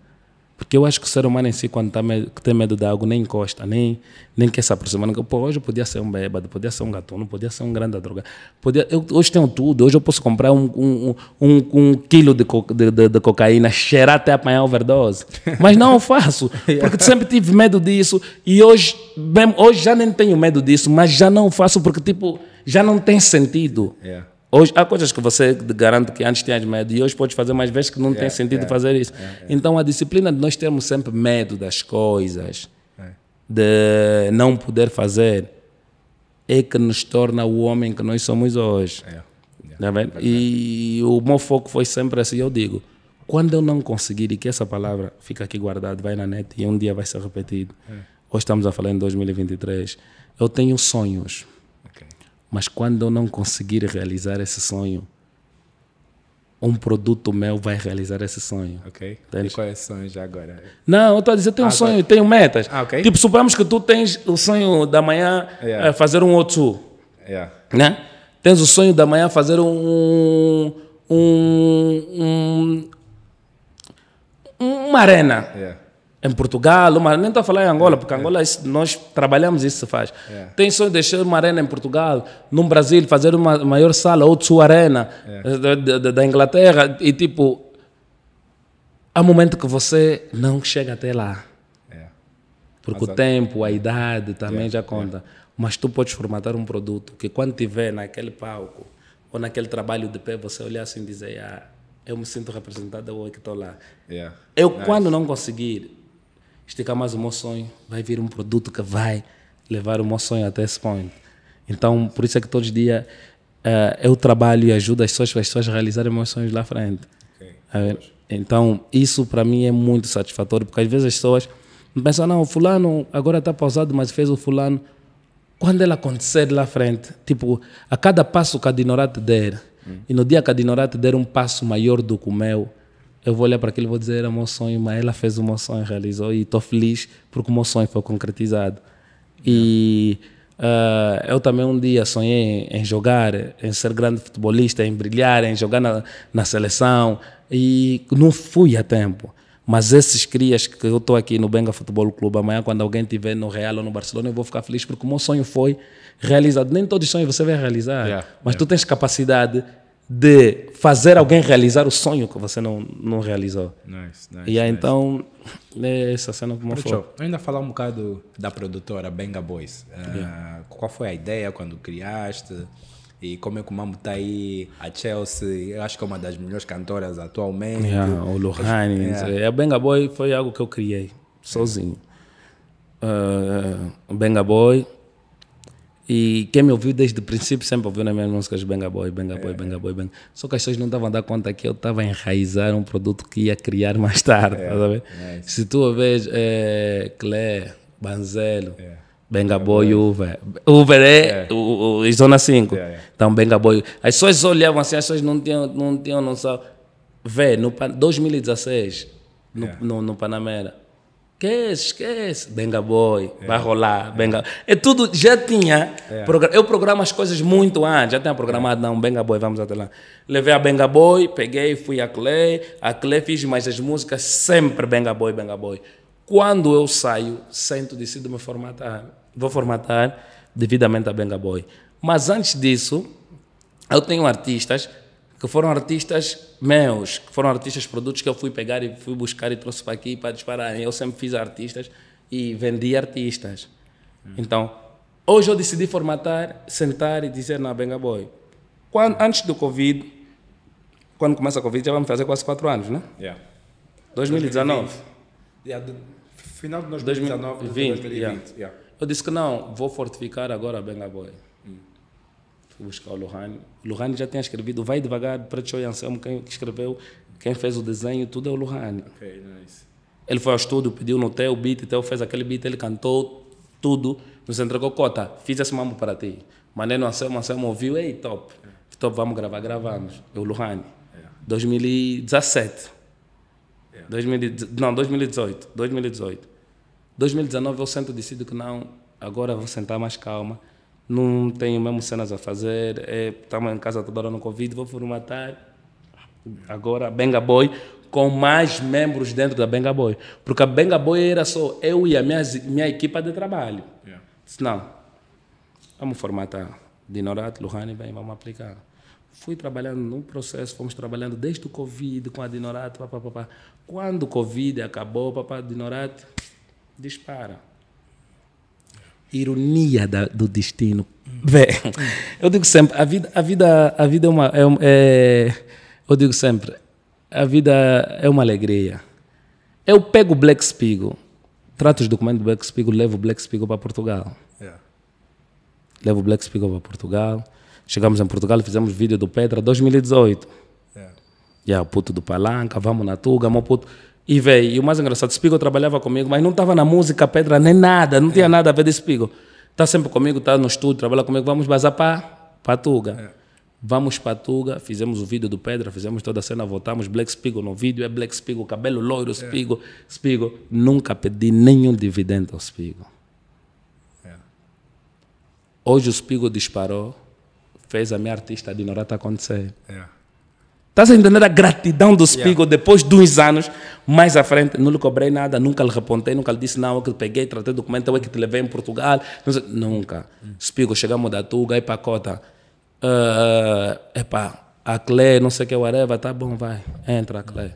Porque eu acho que o ser humano em si, quando tá medo, tem medo de algo, nem encosta, nem, nem quer se aproximar. Pô, hoje podia ser um bêbado, podia ser um gatuno, podia ser um grande droga. Podia, eu, hoje tenho tudo, hoje eu posso comprar um, um, um, um quilo de, co, de, de, de, cocaína, cheirar até apanhar overdose. Mas não faço, (laughs) porque sempre tive medo disso. E hoje, bem, hoje já nem tenho medo disso, mas já não faço porque, tipo, já não tem sentido. É. Hoje, há coisas que você garante que antes tinhas medo e hoje podes fazer mais vezes que não yeah, tem é, sentido yeah, é, fazer isso. Yeah, é, então, a disciplina de nós termos sempre medo das coisas, de não poder fazer, é que nos torna o homem que nós somos hoje. Tá e o meu foco foi sempre assim, eu digo, quando eu não conseguir, e que essa palavra fica aqui guardada, vai na net e um dia vai ser repetido. Hoje estamos a falar em 2023. Eu tenho sonhos. Mas quando eu não conseguir realizar esse sonho, um produto meu vai realizar esse sonho. Ok. Entende? E qual é sonho já agora? Não, eu estou a dizer, eu tenho ah, um sonho, tenho metas. Ah, okay. Tipo, suponhamos que tu tens o sonho da manhã yeah. Eh, fazer um outro. Yeah. Né? Tens o sonho da manhã fazer um. um, um uma arena. Yeah em Portugal, nem estou a falar em Angola, porque Angola é isso, nós trabalhamos isso se faz. Yeah. É. Tem sonho de deixar uma arena em Portugal, no Brasil, fazer uma maior sala, ou sua arena yeah. É. da, Inglaterra, e tipo, há momentos momento que você não chega até lá. Porque Mas, o tempo, a idade também já conta. Mas tu podes formatar um produto que quando tiver naquele palco ou naquele trabalho de pé, você olhar assim e dizer, ah, eu me sinto representado ou que estou lá. Eu nice. quando não conseguir, esticar mais o meu sonho, vai vir um produto que vai levar o meu sonho até esse ponto. Então, por isso é que todos os dias uh, eu trabalho e ajudo as pessoas, as pessoas a realizarem meus sonhos lá frente. Okay. Uh, então, isso para mim é muito satisfatório, porque às vezes as pessoas pensam, não, o fulano agora está pausado, mas fez o fulano. Quando ele acontecer lá frente, tipo, a cada passo que a Dinorat der, hum. e no dia que a Dinorat der um passo maior do que o meu, eu vou olhar para aquilo e vou dizer era meu sonho, mas ela fez o meu sonho, realizou e estou feliz porque o meu sonho foi concretizado. E uh, eu também um dia sonhei em jogar, em ser grande futebolista, em brilhar, em jogar na, na seleção e não fui a tempo. Mas esses crias que eu estou aqui no Benga Futebol Clube, amanhã, quando alguém estiver no Real ou no Barcelona, eu vou ficar feliz porque o meu sonho foi realizado. Nem todos os sonhos você vai realizar, yeah, mas yeah. tu tens capacidade de fazer alguém realizar o sonho que você não, não realizou. Nice, nice, e aí, nice. então, é essa cena como foi. Ainda falar um bocado da produtora Benga Boys. Yeah. qual foi a ideia quando criaste? E como é que o Mambo está aí? A Chelsea, eu acho que é uma das melhores cantoras atualmente. Yeah, o Lohane. Yeah. É. A Benga Boy foi algo que eu criei, sozinho. Uh, Benga Boy e quem me ouviu desde o princípio sempre ouviu nas né, minhas músicas Benga Boy, Benga Boy, é. Benga Boy, Benga. Só que as pessoas não estavam a dar conta que eu estava a enraizar um produto que ia criar mais tarde. É. Tá é. Se tu vês é, eh, Clé, Banzelo, é. Benga Boy, Uber. Uber é, é. o, o, Zona 5. É, é. Então, Benga Boy. As pessoas olhavam assim, as pessoas não tinham, não tinham noção. Vê, no 2016, no, no, no Panamera Esquece, esquece. Benga Boy, é, vai rolar. É. Benga... é tudo, já tinha. É. Eu programo as coisas muito antes, já tinha programado, é. não, Benga Boy, vamos até lá. Levei a Benga Boy, peguei, fui a Clay, a Clay fiz mais as músicas, sempre Benga Boy, Benga Boy. Quando eu saio, sento, decido me formatar. Vou formatar devidamente a Benga Boy. Mas antes disso, eu tenho artistas que foram artistas meus, que foram artistas produtos que eu fui pegar e fui buscar e trouxe para aqui para disparar. Eu sempre fiz artistas e vendi artistas. Então, hoje eu decidi formatar, sentar e dizer na Benga Boy. Quando, antes do Covid, quando começa a Covid, já vamos fazer quase 4 anos, né? Yeah. 2019. Yeah, do, final de 2019, 2020. 2020 yeah. Yeah. Eu disse que não, vou fortificar agora a Benga Boy buscar o Lohane. O já tinha escrevido Vai Devagar, para Show e Anselmo, quem escreveu, quem fez o desenho, tudo é o Lohane. nice. Ele foi ao estúdio, pediu no hotel, o beat, então fez aquele beat, ele cantou tudo, nos entregou cota, fiz esse mambo para ti. no Anselmo, Anselmo ouviu, ei, top, é. top, vamos gravar, gravamos. é o Yeah. 2017. 2000, não, 2018. 2018. 2019 eu sento e decido que não, agora vou sentar mais calma não tenho mesmo cenas a fazer, estamos é, em casa toda hora no Covid, vou formatar agora a Benga Boy com mais membros dentro da Benga Boy. Porque a Benga Boy era só eu e a minha, minha equipa de trabalho. Yeah. Não, vamos formatar Dinorato, Luhani, vem, vamos aplicar. Fui trabalhando num processo, fomos trabalhando desde o Covid com a Dinorato, papapá. Quando o Covid acabou, papá, Dinorato dispara ironia da, do destino. Vé, eu digo sempre, a vida, a vida, a vida é uma, é, é, eu digo sempre, a vida é uma alegria. Eu pego o Black Spigo trato os documentos do Black Spigo levo o Black Spigo para Portugal. Yeah. Levo o Black Spigo para Portugal. Chegamos em Portugal, fizemos vídeo do Pedra 2018. Yeah. Yeah, o puto do Palanca, vamos na Tuga, meu puto e veio. E o mais engraçado, Spigo trabalhava comigo, mas não estava na música, pedra, nem nada, não tinha é. nada a ver de Spigo. Está sempre comigo, está no estúdio, trabalha comigo, vamos bazar para Patuga. É. Vamos para Patuga, fizemos o vídeo do Pedra, fizemos toda a cena, voltamos, Black Spigo no vídeo, é Black Spigo, cabelo loiro, Spigo, é. Spigo. Nunca pedi nenhum dividendo ao Spigo. É. Hoje o Spigo disparou, fez a minha artista de Norata acontecer. É. Estás a entender a gratidão do Spiegel yeah. depois de uns anos, mais à frente, não lhe cobrei nada, nunca lhe repontei, nunca lhe disse não, é eu que peguei, tratei documento, eu é que te levei em Portugal. Sei, nunca. Hum. Spiegel, chegamos da Tuga, aí para a cota. Uh, epá, a Clé, não sei o que, whatever, tá bom, vai, entra a Clé.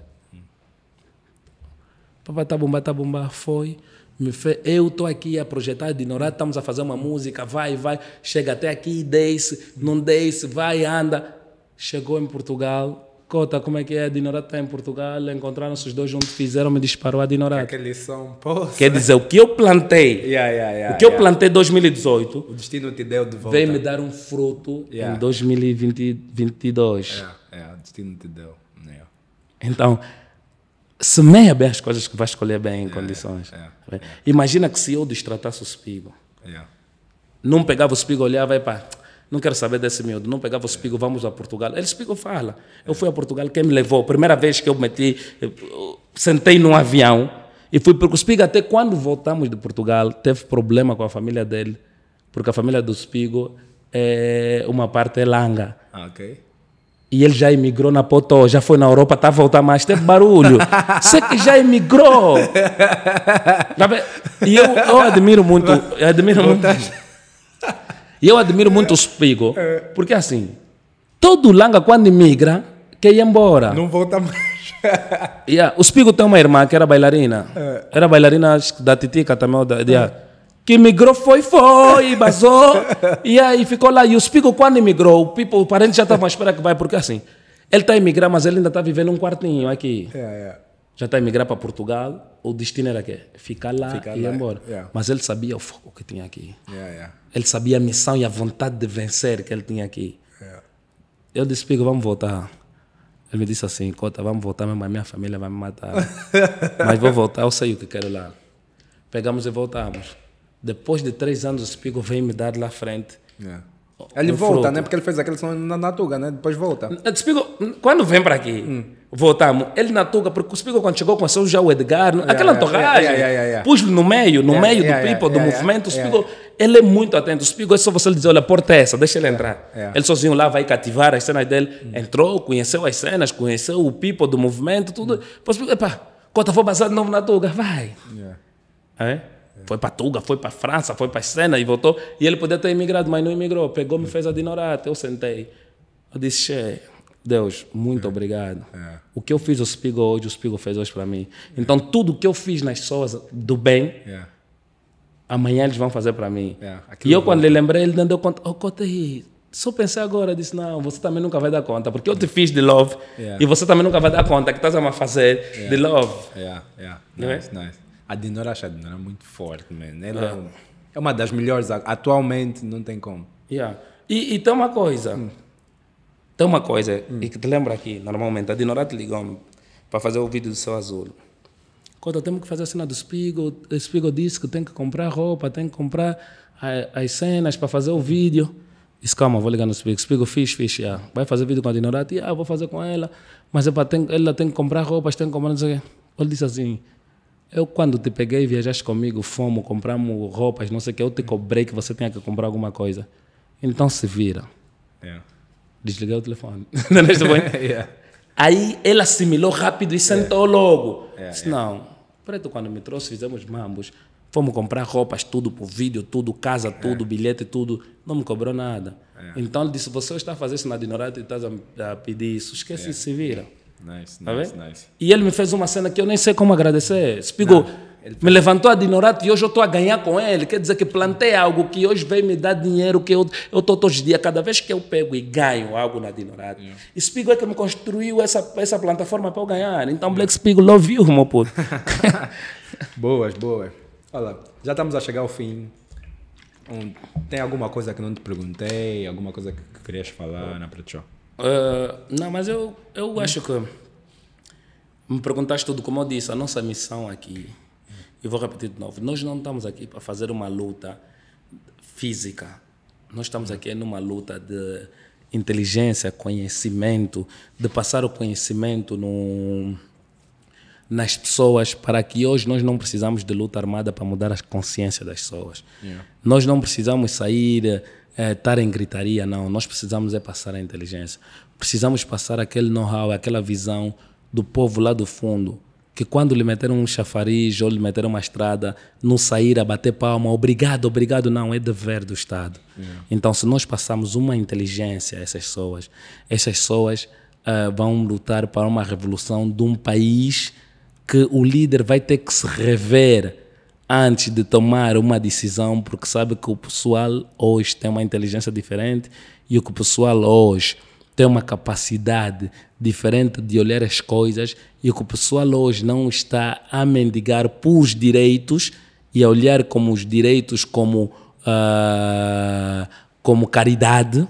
Papá, tá bomba, tá bomba, foi. Me fez, eu estou aqui a projetar, ignorar, estamos a fazer uma música, vai, vai, chega até aqui, desce, não desce, vai, anda. Chegou em Portugal, Cota, como é que é? A Dinorata está em Portugal, encontraram-se os dois juntos, fizeram-me disparou a Dinorata. É aquele lição, poça. Quer dizer, o que eu plantei, yeah, yeah, yeah, o que eu plantei em 2018, o destino te deu de volta. Veio me dar um fruto em 2022. É, é, o destino te deu. Então, semeia bem as coisas que vai escolher bem em condições. Imagina que se eu destratasse o Spigo, não pegava o Spigo, olhava e pá não quero saber desse miúdo, não pegava o Spigo, é. vamos a Portugal. Ele Spigo fala. Eu é. fui a Portugal, quem me levou? Primeira vez que eu meti, eh, sentei num avião e fui porque o Spigo até quando voltamos de Portugal teve problema com a família dele, porque a família do Spigo é uma parte é langa. Ah, ok. E ele já emigrou na Potó, já foi na Europa, está a voltar mais, teve barulho. Você (laughs) que já emigrou. (laughs) Tá e eu, eu admiro muito, eu admiro muito. E eu admiro muito os Pigo, é. porque assim, todo langa quando migra, quer ir embora. Não volta mais. yeah. (laughs) O Spigo tem uma irmã que era bailarina. É. Era bailarina da Titica também. Da, de, ah, que migrou, foi, foi, basou. (laughs) e aí ficou lá. E o Spigo, quando migrou, o, people, o parente já estava à espera que vai, porque assim, ele está a emigrar, mas ele ainda está vivendo um quartinho aqui. É, é já está a emigrar para Portugal, o destino era quê? Ficar lá Ficar e ir lá. embora. Yeah. Mas ele sabia o foco que tinha aqui. Yeah, yeah. Ele sabia a missão e a vontade de vencer que ele tinha aqui. Eu disse, Pico, vamos voltar. Ele me disse assim, Cota, vamos voltar mas minha família vai me matar. (laughs) Mas vou voltar, eu sei o que quero lá. Pegamos e voltamos. Depois de três anos, o Spigo veio me dar lá à frente. Ele volta, fruto. né? Porque ele fez aquele som na Natuga, né? Depois volta. Despigo, eh, quando vem para aqui, hum. voltamos. Ele na Tuga, porque o Spigo, quando chegou, conheceu já o Edgar, yeah, aquela yeah, torragem. Yeah, yeah Pus-lhe no meio, no meio do people, do movimento. O Spigo, ele é muito atento. O Spigo é só você lhe dizer: olha, a porta é essa, deixa ele entrar. Ele sozinho lá vai cativar as cenas dele. Hum. Entrou, conheceu as cenas, conheceu o people do movimento, tudo. Hum. Spigo, epa, cota, vou basar de novo na Tuga, vai. É? Foi para Tuga, foi para França, foi para Sena e voltou. E ele podia ter imigrado, mas não imigrou. Pegou, me fez a dinorata, eu sentei. Eu disse, Deus, muito é. obrigado. É. O que eu fiz, o Spigo hoje, o Spigo fez hoje para mim. É. Então, tudo que eu fiz nas pessoas do bem, é. amanhã eles vão fazer para mim. É, e eu, quando lhe lembrei, ele não deu conta. Oh, conta Só pensei agora, disse, não, você também nunca vai dar conta, porque eu te fiz de love é. e você também nunca vai dar conta que estás a fazer de love. Yeah, yeah. Nice, nice. A Dinora acha a Dinora é muito forte, mano. Ela é. É, é uma das melhores. Atualmente não tem como. Yeah. E, e tem uma coisa. Hum. Tem uma coisa, hum. e que te lembra aqui, normalmente, a Dinora te ligou para fazer o vídeo do seu azul. Quando temos que fazer a cena do Spigo, o Spigo disse que tem que comprar roupa, tem que comprar a, as cenas para fazer o vídeo. Disse, calma, vou ligar no Spigo. Spigo, fiz, fiz, yeah. vai fazer vídeo com a Dinorati? Ah, vou fazer com ela. Mas é tem, ela tem que comprar roupas, tem que comprar não sei o quê. Ele disse assim, eu, quando te peguei, viajaste comigo, fomos, compramos roupas, não sei o que, eu te cobrei que você tenha que comprar alguma coisa. Então se vira. Yeah. É. Desliguei o telefone. (laughs) É (laughs) yeah. Aí ele assimilou rápido e sentou yeah. logo. Yeah, Disse, não, preto, quando me trouxe, fizemos mambos. Fomos comprar roupas, tudo por vídeo, tudo, casa, tudo, bilhete, tudo. Não me cobrou nada. Então ele disse: Você está a fazer isso na ignorante e estás a, pedir isso. Esquece e se vira. Nice, tá nice, nice, E ele me fez uma cena que eu nem sei como agradecer. Spigo, ele... me levantou a Dinorato e hoje eu estou a ganhar com ele. Quer dizer que plantei algo que hoje vem me dar dinheiro que eu estou todos os dias. Cada vez que eu pego e ganho algo na Dinorato. Yeah. E Spigo é que me construiu essa, essa plataforma para eu ganhar. Então, Black Spigo, love you, meu puto. (laughs) boas, boas. Olha, já estamos a chegar ao fim. Um, tem alguma coisa que não te perguntei? Alguma coisa que querias falar na Pretty ah, não, mas eu, eu acho que. Me perguntaste tudo, como eu disse, a nossa missão aqui, e vou repetir de novo: nós não estamos aqui para fazer uma luta física. Nós estamos aqui numa luta de inteligência, conhecimento, de passar o conhecimento no, nas pessoas para que hoje nós não precisamos de luta armada para mudar a consciência das pessoas. Yeah. Nós não precisamos sair é, estar é, em gritaria, não. Nós precisamos é passar a inteligência. Precisamos passar aquele know-how, aquela visão do povo lá do fundo, que quando lhe meteram um chafariz ou lhe meteram uma estrada, não sair a bater palma, obrigado, obrigado, não, é dever do Estado. Yeah. É. Então, se nós passarmos uma inteligência a essas pessoas, essas pessoas uh, vão lutar para uma revolução de um país que o líder vai ter que se rever antes de tomar uma decisão, porque sabe que o pessoal hoje tem uma inteligência diferente e que o pessoal hoje tem uma capacidade diferente de olhar as coisas e que o pessoal hoje não está a mendigar por direitos e a olhar como os direitos como uh, como caridade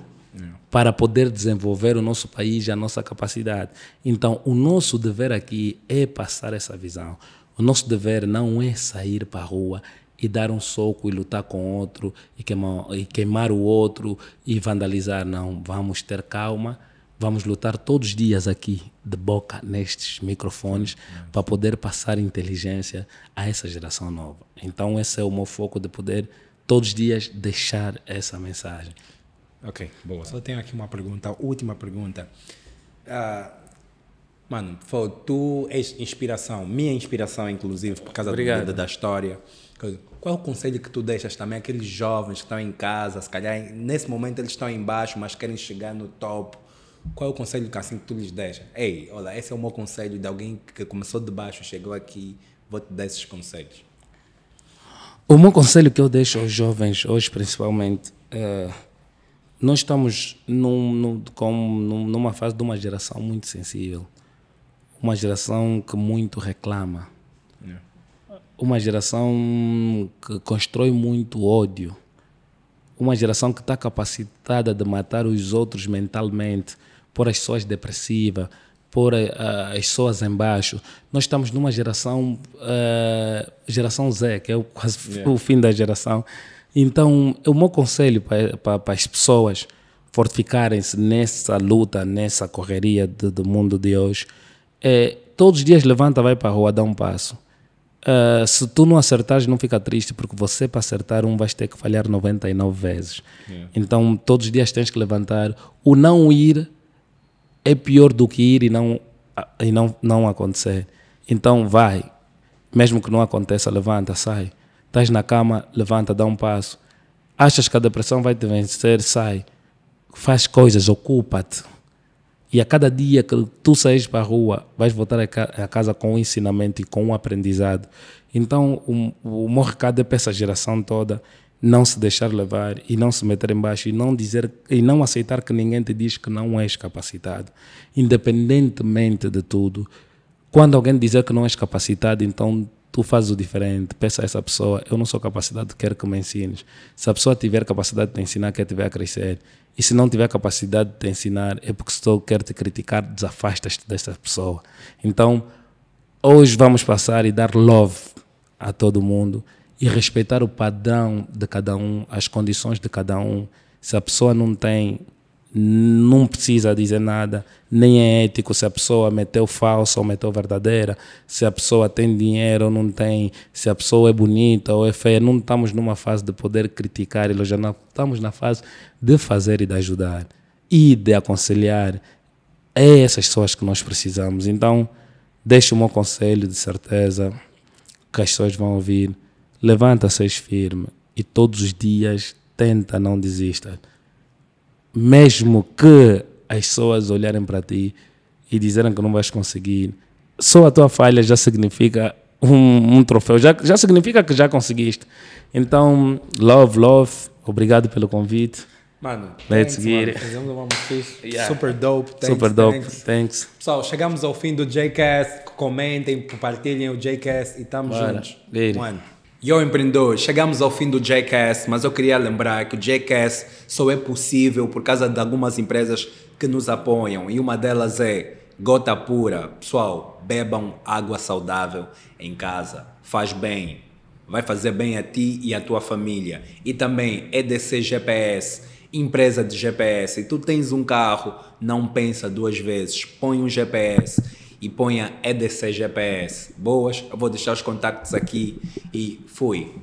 para poder desenvolver o nosso país e a nossa capacidade. Então, o nosso dever aqui é passar essa visão. O nosso dever não é sair para a rua e dar um soco e lutar com outro e queimar, e queimar o outro e vandalizar. Não, vamos ter calma, vamos lutar todos os dias aqui, de boca, nestes microfones, para poder passar inteligência a essa geração nova. Então, esse é o meu foco de poder todos os dias deixar essa mensagem. Ok, boa. Só tenho aqui uma pergunta, última pergunta. Uh, Mano, foi, tu és inspiração, minha inspiração, inclusive, por causa da, da, da história. Qual é o conselho que tu deixas também àqueles jovens que estão em casa, se calhar nesse momento eles estão em baixo, mas querem chegar no topo? Qual é o conselho que assim que tu lhes deixas? Ei, olha, esse é o meu conselho de alguém que começou de baixo, chegou aqui, vou te dar esses conselhos. O meu conselho que eu deixo aos jovens, hoje principalmente, é, nós estamos num, num, com, num, numa fase de uma geração muito sensível uma geração que muito reclama. Yeah. É. Uma geração que constrói muito ódio. Uma geração que está capacitada de matar os outros mentalmente, por as pessoas depressivas, por eh, as pessoas embaixo. Nós estamos numa geração, uh, geração Z, que é o, quase yeah. É. o fim da geração. Então, o meu conselho para, as pessoas fortificarem-se nessa luta, nessa correria do mundo de hoje, é, todos os dias levanta, vai para a rua, dá um passo. Uh, se tu não acertares, não fica triste, porque você, para acertar um, vais ter que falhar 99 vezes. Yeah. É. Então, todos os dias tens que levantar. O não ir é pior do que ir e não, e não, não acontecer. Então, vai. Mesmo que não aconteça, levanta, sai. Estás na cama, levanta, dá um passo. Achas que a depressão vai te vencer, sai. Faz coisas, ocupa-te. E a cada dia que tu saís para a rua, vais voltar a casa com um ensinamento e com um aprendizado. Então, o, o meu recado é para essa geração toda não se deixar levar e não se meter embaixo e não dizer e não aceitar que ninguém te diz que não és capacitado, independentemente de tudo. Quando alguém dizer que não és capacitado, então tu fazes o diferente, peça a essa pessoa, eu não sou capacitado, quero que me ensines. Se a pessoa tiver capacidade de te ensinar, quer te ver a crescer. E se não tiver capacidade de te ensinar, é porque se estou quero te criticar, desafastas-te desta pessoa. Então, hoje vamos passar e dar love a todo mundo e respeitar o padrão de cada um, as condições de cada um. Se a pessoa não tem não precisa dizer nada, nem é ético se a pessoa meteu falsa ou meteu verdadeira, se a pessoa tem dinheiro ou não tem, se a pessoa é bonita ou é feia. Não estamos numa fase de poder criticar, elogiar, não. estamos na fase de fazer e de ajudar e de aconselhar. É essas pessoas que nós precisamos. Então, deixe o meu conselho de certeza que as pessoas vão ouvir. Levanta-se firme e todos os dias tenta não desistir mesmo que as pessoas olharem para ti e dizerem que não vais conseguir, só a tua falha já significa um, um troféu, já, já significa que já conseguiste. Então, love, love, obrigado pelo convite. Mano, let's thanks, get mano. uma yeah. super dope. Thanks, super dope, thanks. thanks. Pessoal, chegamos ao fim do JCast. Comentem, compartilhem o JCast e estamos juntos. Mano. Yo empreendedor, chegamos ao fim do JKS, mas eu queria lembrar que o JKS só é possível por causa de algumas empresas que nos apoiam e uma delas é Gota Pura. Pessoal, bebam água saudável em casa, faz bem, vai fazer bem a ti e à tua família. E também EDC GPS, empresa de GPS. E tu tens um carro, não pensa duas vezes, põe um GPS e ponha EDC GPS. Boas, eu vou deixar os contactos aqui e fui.